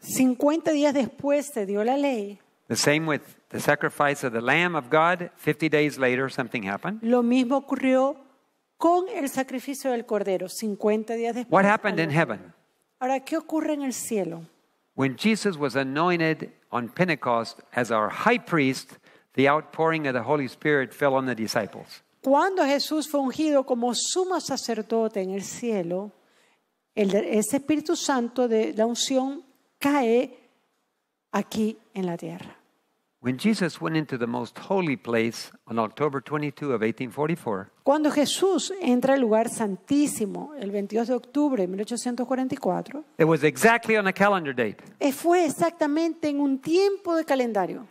50 días después se dio la ley. The same with the sacrifice of the Lamb of God, 50 days later something happened. Lo mismo ocurrió con el sacrificio del cordero 50 días después. What happened in heaven? Ahora qué ocurre en el cielo? When Jesus was anointed on Pentecost as our high priest, the outpouring of the Holy Spirit fell on the disciples. Cuando Jesús fue ungido como sumo sacerdote en el cielo, el, Espíritu Santo de la unción cae aquí en la tierra. Cuando Jesús entra al lugar santísimo el 22 de octubre de 1844, eh, Fue exactamente en un tiempo de calendario.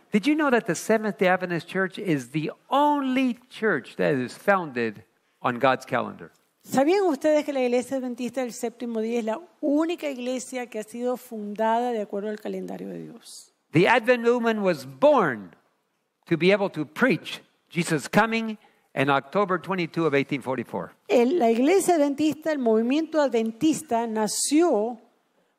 ¿Sabían ustedes que la Iglesia Adventista del Séptimo Día es la única iglesia que ha sido fundada de acuerdo al calendario de Dios? The Advent movement was born to be able to preach Jesus coming in October 22 of 1844. La iglesia adventista, el movimiento adventista nació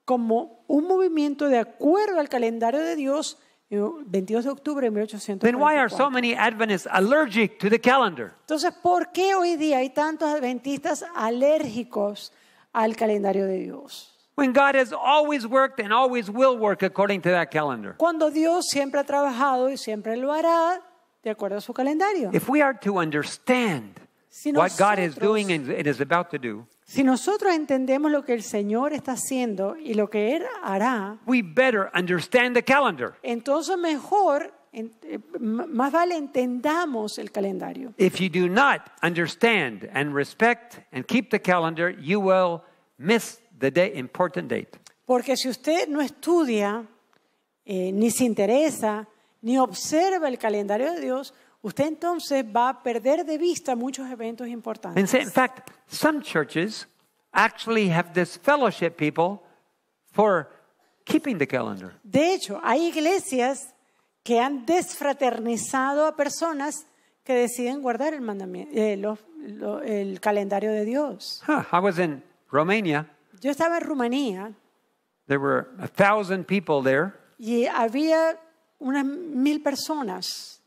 como un movimiento de acuerdo al calendario de Dios 22 eh, de octubre de 1844. Then why are so many Adventists allergic to the calendar? Entonces, ¿por qué hoy día hay tantos adventistas alérgicos al calendario de Dios? When God has always worked and always will work according to that calendar. Cuando Dios siempre ha trabajado y siempre lo hará de acuerdo a su calendario. If we are to understand si nosotros, what God is doing and is about to do, si nosotros entendemos lo que el Señor está haciendo y lo que él hará, we better understand the calendar. Entonces mejor eh, más vale entendamos el calendario. If you do not understand and respect and keep the calendar, you will miss Porque si usted no estudia, eh, ni se interesa, ni observa el calendario de Dios, usted entonces va a perder de vista muchos eventos importantes. in fact, some churches actually have this fellowship people for keeping the calendar. De hecho, hay iglesias que han desfraternizado a personas que deciden guardar el, mandamiento, eh, el calendario de Dios. Huh, I was in Romania. Yo estaba en Rumanía. There were a thousand people there. Y había unas mil personas.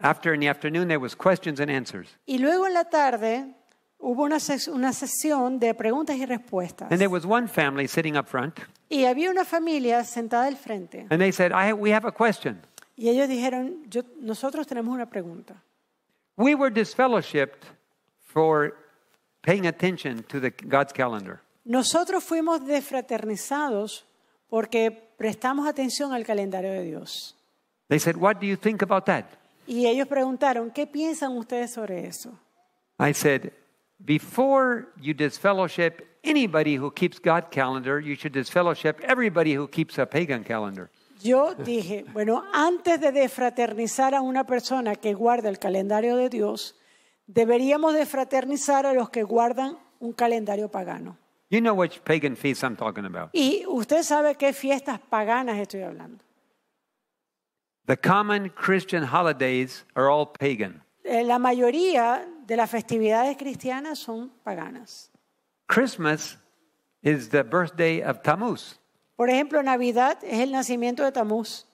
After in the afternoon there was questions and answers. Y luego en la tarde hubo una, ses una sesión de preguntas y respuestas. And there was one family sitting up front. Y había una familia sentada al frente. And they said, I, "We have a question." Y ellos dijeron, Yo, nosotros tenemos una pregunta. We were disfellowshipped for paying attention to the, God's calendar. Nosotros fuimos desfraternizados porque prestamos atención al calendario de Dios. They said, "What do you think about that?" Y ellos preguntaron, ¿qué piensan ustedes sobre eso? I said, "Before you disfellowship anybody who keeps God's calendar, you should disfellowship everybody who keeps a pagan calendar." Yo dije, bueno, antes de desfraternizar a una persona que guarda el calendario de Dios, Deberíamos de a los que guardan un calendario pagano. You know which pagan feasts I'm talking about. Y usted sabe qué fiestas paganas estoy hablando. The common Christian holidays are all pagan. Eh, la mayoría de las festividades cristianas son paganas. Christmas is the birthday of Tammuz. Por ejemplo, Navidad es el nacimiento de Tammuz.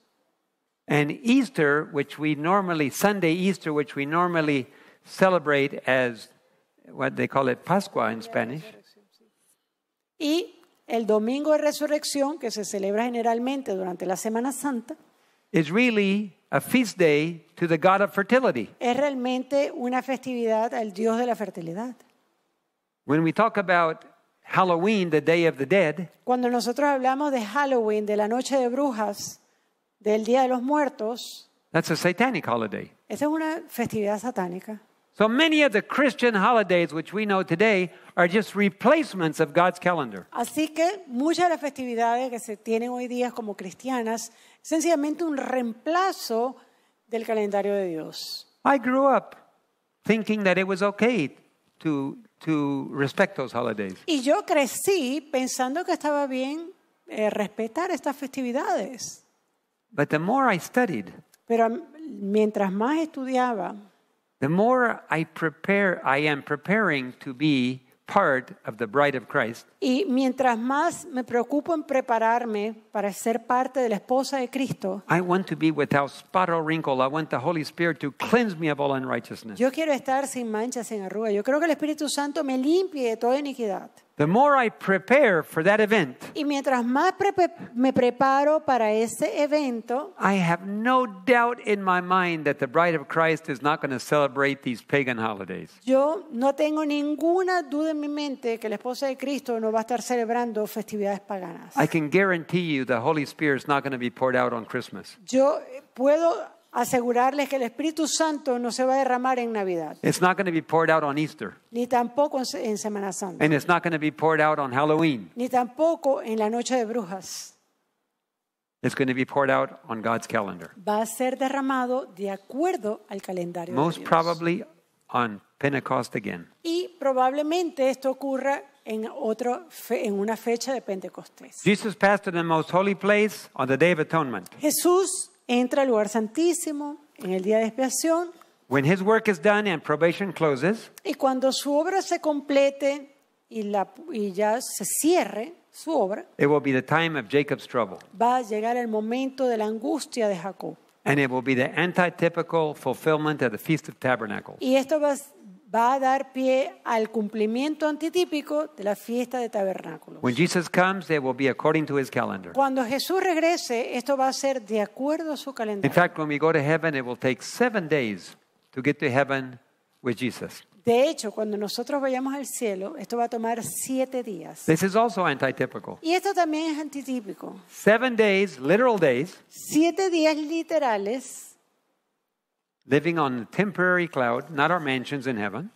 And Easter, which we normally Sunday Easter, which we normally celebrate as what they call it Pascua in Spanish. Y el domingo de resurrección que se celebra generalmente durante la Semana Santa es realmente una festividad al dios de la fertilidad. Cuando nosotros hablamos de Halloween, de la noche de brujas, del día de los muertos, that's esa es una festividad satánica. So many of the Christian holidays which we know today are just replacements of God's calendar. Así que muchas de las festividades que se tienen hoy día como cristianas sencillamente un reemplazo del calendario de Dios. I grew up thinking that it was okay to to respect those holidays. Y yo crecí pensando que estaba bien eh, respetar estas festividades. But the more I studied, pero mientras más estudiaba, the more I prepare, I am preparing to be part of the bride of Christ. Y mientras más me preocupo en prepararme para ser parte de la esposa de Cristo. I want to be without spot or wrinkle. I want the Holy Spirit to cleanse me of all unrighteousness. Yo quiero estar sin mancha, sin arruga. Yo creo que el Espíritu Santo me limpie de toda iniquidad. The more I prepare for that event, y mientras más pre me preparo para ese evento, I have no doubt in my mind that the bride of Christ is not going to celebrate these pagan holidays. Yo no tengo ninguna duda en mi mente que la esposa de Cristo no va a estar celebrando festividades paganas. I can guarantee you the Holy Spirit is not going to be poured out on Christmas. Yo puedo asegurarles que el Espíritu Santo no se va a derramar en Navidad. It's not going to be poured out on Easter. Ni tampoco en Semana Santa. And it's not going to be poured out on Halloween. Ni tampoco en la noche de brujas. It's going to be poured out on God's calendar. Va a ser derramado de acuerdo al calendario. Most de Dios. probably on Pentecost again. Y probablemente esto ocurra en, otro en una fecha de Pentecostés. Jesus passed in the most holy place on the Day of Atonement. Jesús entra al lugar santísimo en el día de expiación. y cuando su obra se complete y, la, y ya se cierre su obra, va a llegar el momento de la angustia de Jacob. Y esto va a va a dar pie al cumplimiento antitípico de la fiesta de tabernáculos. When Jesus comes, will be according to his calendar. Cuando Jesús regrese, esto va a ser de acuerdo a su calendario. to heaven, it will take days to get to heaven with Jesus. De hecho, cuando nosotros vayamos al cielo, esto va a tomar siete días. This is also antitypical. Y esto también es antitípico. days, literal days. Siete días literales Living on a temporary cloud, not our mansions in heaven.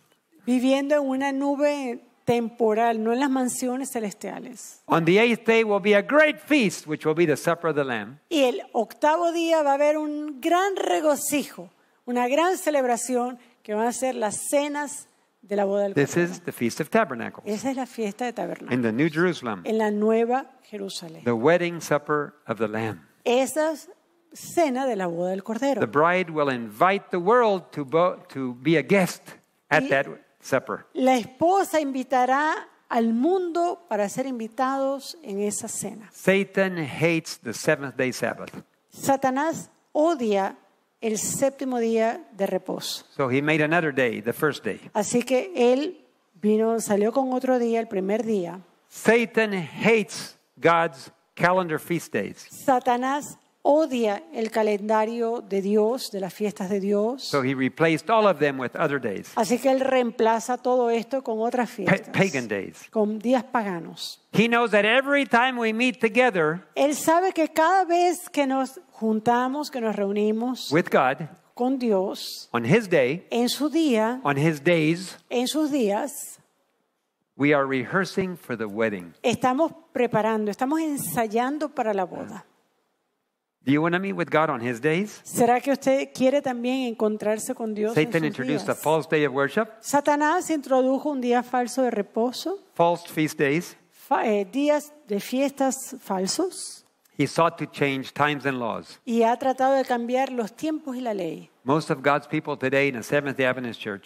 Viviendo en una nube temporal, no en las mansiones celestiales. On the eighth day will be a great feast, which will be the supper of the Lamb. Y el octavo día va a haber un gran regocijo, una gran celebración que van a ser las cenas de la boda del This is the feast of tabernacles. Esa es la fiesta de tabernáculos. In the New Jerusalem. En la Nueva Jerusalén. The wedding supper of the Lamb. Esas cena de la boda del Cordero. The bride will invite the world to, to be a guest at that supper. La esposa invitará al mundo para ser invitados en esa cena. Satan hates the seventh day Sabbath. Satanás odia el séptimo día de reposo. So he made another day, the first day. Así que él vino, salió con otro día, el primer día. Satan hates God's calendar feast days. Satanás odia el calendario de Dios, de las fiestas de Dios. Así que él reemplaza todo esto con otras fiestas. Con días paganos. Él sabe que cada vez que nos juntamos, que nos reunimos con Dios, en su día, en sus días, Estamos preparando, estamos ensayando para la boda. ¿Será que usted quiere también encontrarse con Dios en sus días? Satanás introdujo un día falso de reposo, false feast days. Eh, días de fiestas falsos He sought y ha tratado de cambiar los tiempos y la ley.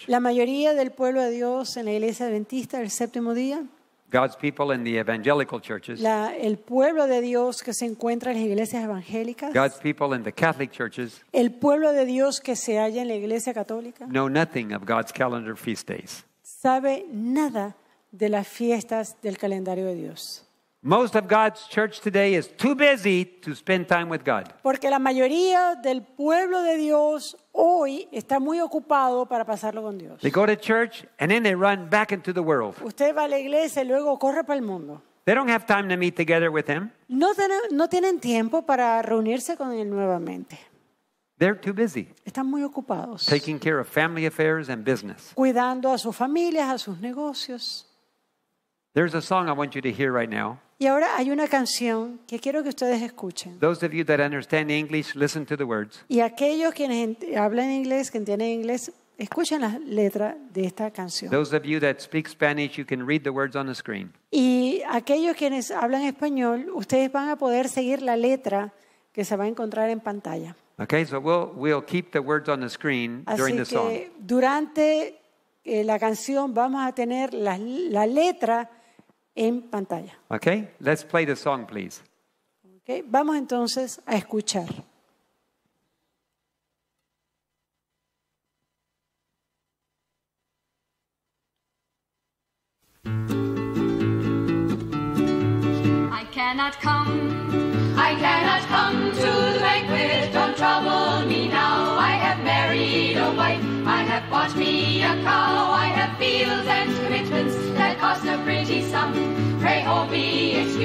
La mayoría del pueblo de Dios en la iglesia adventista del séptimo día God's people in the evangelical churches. La, el pueblo de Dios que se encuentra en las iglesias evangélicas. God's people in the Catholic churches. El pueblo de Dios que se halla en la iglesia católica. Know nothing of God's calendar feast days. Sabe nada de las fiestas del calendario de Dios. Most of God's church today is too busy to spend time with God. Porque la mayoría del pueblo de Dios hoy está muy ocupado para pasarlo con Dios. They go to church and then they run back into the world. Usted va a la iglesia y luego corre para el mundo. They don't have time to meet together with him. No, no tienen tiempo para reunirse con él nuevamente. They're too busy. Están muy ocupados. Taking care of family affairs and business. Cuidando a sus familias, a sus negocios. There's a song I want you to hear right now. Y ahora hay una canción que quiero que ustedes escuchen. Those of you that understand English, listen to the words. Y aquellos quienes hablan inglés, que entienden inglés, escuchen la letra de esta canción. Those of you that speak Spanish, you can read the words on the screen. Y aquellos quienes hablan español, ustedes van a poder seguir la letra que se va a encontrar en pantalla. Okay, so we'll we'll keep the words on the screen during the song. Así que durante eh, la canción vamos a tener la, la letra en pantalla. Okay, let's play the song, please. Okay, vamos entonces a escuchar. I cannot come, I cannot come to the banquet. Don't trouble me now. I have married a wife, I have bought me a cow, I have fields and commitments that cost a pretty sum.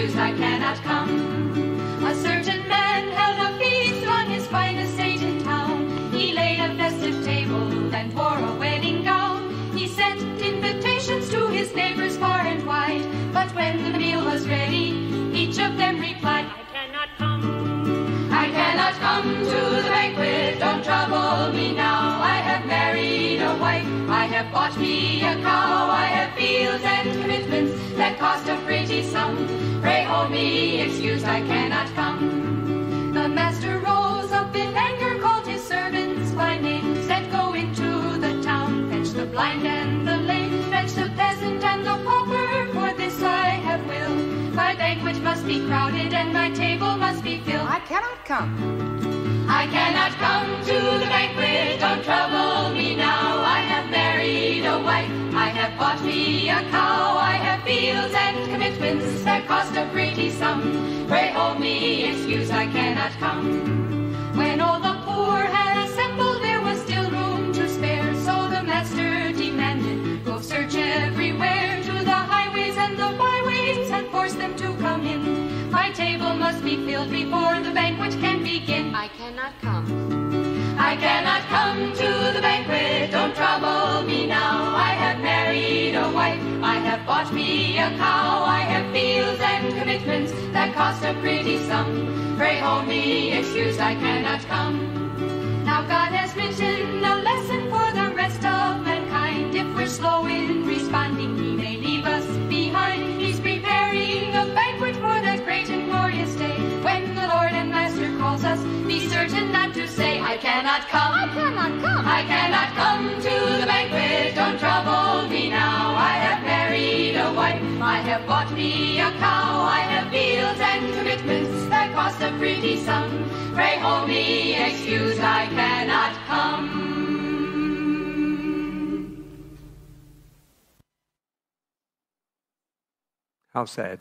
I cannot come. A certain man held a feast on his finest day in town. He laid a festive table and wore a wedding gown. He sent invitations to his neighbors far and wide. But when the meal was ready, each of them replied, I cannot come. I cannot come to the banquet. have bought me a cow, oh, I have fields and commitments that cost a pretty sum. Pray hold me, excuse, I cannot come. The master rose up in anger, called his servants by name, said, Go into the town, fetch the blind and the lame, fetch the peasant and the poor. be crowded and my table must be filled. I cannot come. I cannot come to the banquet. Don't trouble me now. I have married a wife. I have bought me a cow. I have fields and commitments that cost a pretty sum. Pray hold me excuse. I cannot come. When all the poor had must be filled before the banquet can begin. I cannot come. I cannot come to the banquet, don't trouble me now. I have married a wife, I have bought me a cow, I have fields and commitments that cost a pretty sum. Pray hold me excused, I cannot come. Now God has mentioned a lesson for the rest of mankind. If we're slow in responding, He may leave us behind. He's preparing a banquet. certain not to say I cannot come. I cannot come. I cannot come to the banquet. Don't trouble me now. I have married a wife. I have bought me a cow. I have bills and commitments that cost a pretty sum. Pray hold me excused. I cannot come. How sad.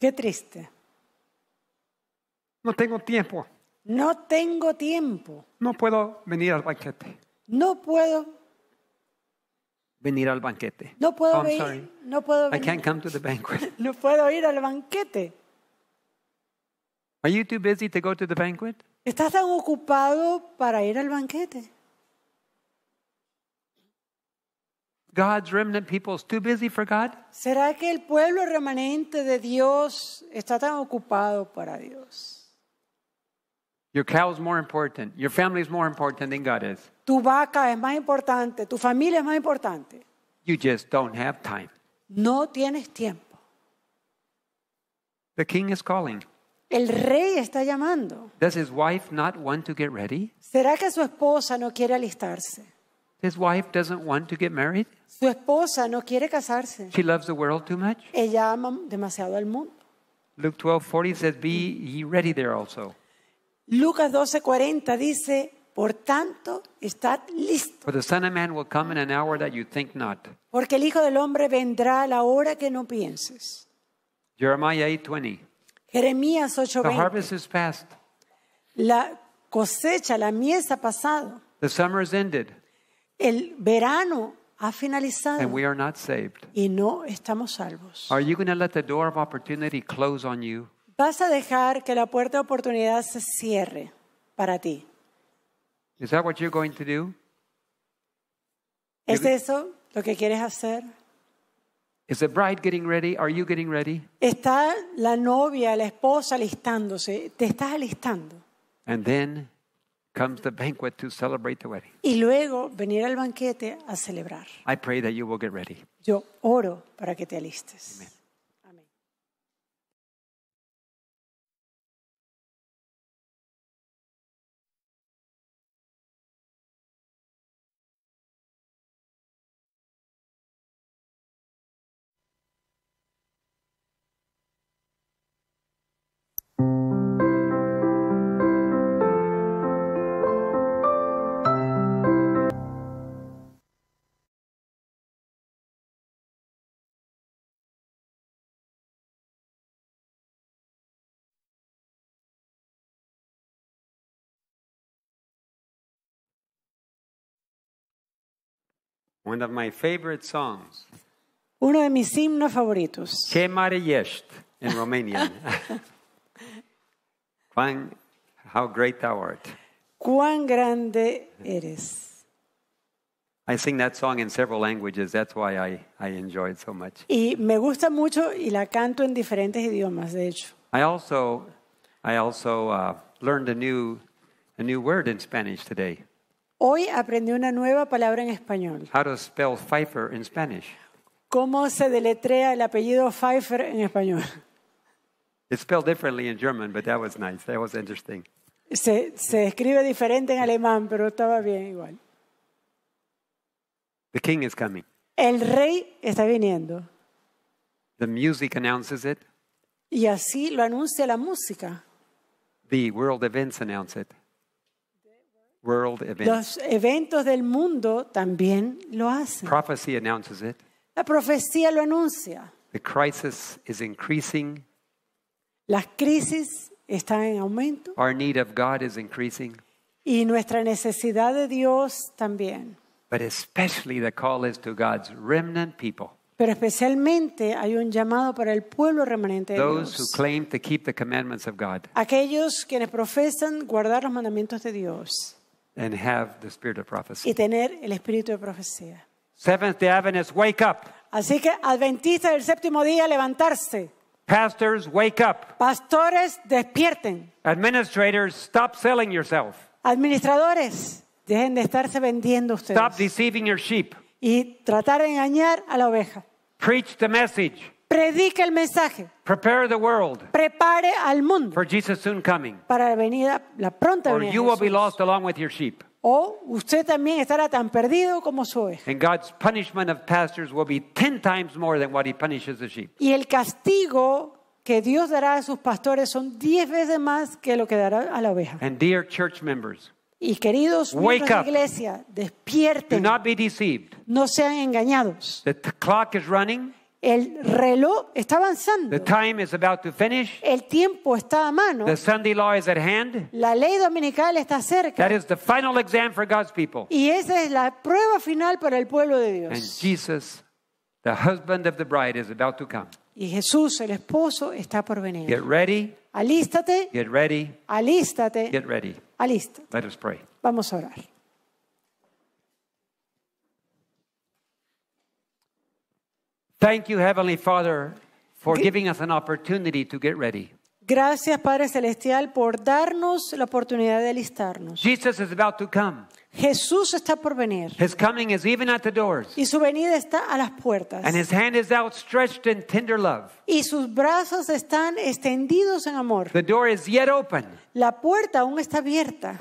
Qué triste. No tengo tiempo. No tengo tiempo. No puedo venir al banquete. No puedo venir al banquete. No puedo, oh, venir. no puedo venir. I can't come to the banquet. (laughs) no puedo ir al banquete. Are you too busy to go to the banquet? ¿Estás tan ocupado para ir al banquete? God's remnant people is too busy for God? ¿Será que el pueblo remanente de Dios está tan ocupado para Dios? Your cow is more important. Your family is more important than God is. Tu vaca es más importante, tu familia es más importante. You just don't have time. No tienes tiempo. The king is calling. El rey está llamando. Does his wife not want to get ready? ¿Será que su esposa no quiere alistarse? His wife doesn't want to get married? Su esposa no quiere casarse. She loves the world too much? Ella ama demasiado al mundo. Luke 12:40 says be ye ready there also. Lucas 12:40 dice, por tanto, estad listos. Porque el Hijo del Hombre vendrá a la hora que no pienses. Jeremiah 8:20. Jeremías 8:20. The harvest past. La cosecha, la mies ha pasado. The summer is ended. El verano ha finalizado. And we are not saved. Y no estamos salvos. Are you going to let the door of opportunity close on you? vas a dejar que la puerta de oportunidad se cierre para ti. ¿Es eso lo que quieres hacer? Está la novia, la esposa alistándose. Te estás alistando. Y luego venir al banquete a celebrar. Yo oro para que te alistes. One of my favorite songs. Uno de mis himnos favoritos. Ce mare ești in Romanian. Quan, (laughs) how great thou art. Cuán grande eres. I sing that song in several languages. That's why I, I enjoy it so much. Y me gusta mucho y la canto en diferentes idiomas, de hecho. I also I also uh, learned a new a new word in Spanish today. Hoy aprendí una nueva palabra en español. How to spell Pfeiffer in Spanish. ¿Cómo se deletrea el apellido Pfeiffer en español? It's spelled differently in German, but that was nice. That was interesting. Se, se escribe diferente en alemán, pero estaba bien igual. The king is coming. El rey está viniendo. The music announces it. Y así lo anuncia la música. The world events announce it. Los eventos del mundo también lo hacen. La profecía lo anuncia. The crisis is Las crisis están en aumento. Y nuestra necesidad de Dios también. Pero especialmente hay un llamado para el pueblo remanente de Dios. Aquellos quienes profesan guardar los mandamientos de Dios. and have the spirit of prophecy. y tener el espíritu de profecía. Seventh day Adventists, wake up. Así que adventistas del séptimo día, levantarse. Pastors, wake up. Pastores, despierten. Administrators, stop selling yourself. Administradores, dejen de estarse vendiendo ustedes Stop deceiving your sheep. y tratar de engañar a la oveja. Preach the message. Predique el mensaje. Prepare the world Prepare al mundo for Jesus' soon coming. para la venida, la pronta Or you will be lost along with your sheep. O usted también estará tan perdido como su oveja. And God's punishment of pastors will be ten times more than what he punishes the sheep. Y el castigo que Dios dará a sus pastores son diez veces más que lo que dará a la oveja. And dear church members, Y queridos Wake miembros de la iglesia, do not be deceived. no sean engañados. The clock is running. El reloj está avanzando. The time is about to finish. El tiempo está a mano. The Sunday law is at hand. La ley dominical está cerca. That is the final exam for God's people. Y esa es la prueba final para el pueblo de Dios. And Jesus, the husband of the bride, is about to come. Y Jesús, el esposo, está por venir. Get ready. Alístate. Get ready. Alístate. Get ready. Alístate. Let us pray. Vamos a orar. Thank you, Heavenly Father, for giving us an opportunity to get ready. Gracias, Padre Celestial, por darnos la oportunidad de alistarnos. Jesus is about to come. Jesús está por venir. Y su venida está a las puertas. Y sus brazos están extendidos en amor. La puerta aún está abierta.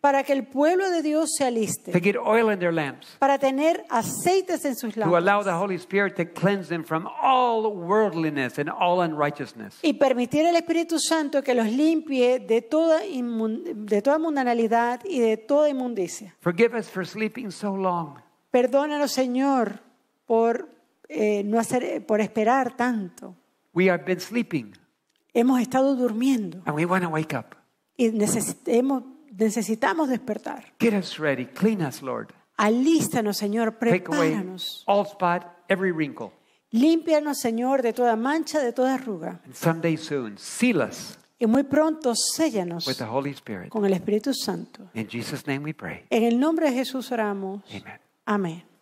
Para que el pueblo de Dios se aliste. Para tener aceites en sus lámparas. Y permitir al Espíritu Santo que los limpie de toda de toda mundanalidad y de toda inmundicia. Forgive us for sleeping so long. Perdónanos, Señor, por eh, no hacer, por esperar tanto. We have been sleeping. Hemos estado durmiendo. And we want to wake up. Y necesitamos, necesitamos despertar. Get us ready. Clean us, Lord. Alístanos, Señor, prepáranos. Take away all spot, every wrinkle. Límpianos, Señor, de toda mancha, de toda arruga. And someday soon, seal us. Y muy pronto séllanos con el Espíritu Santo. En el nombre de Jesús oramos. Amén.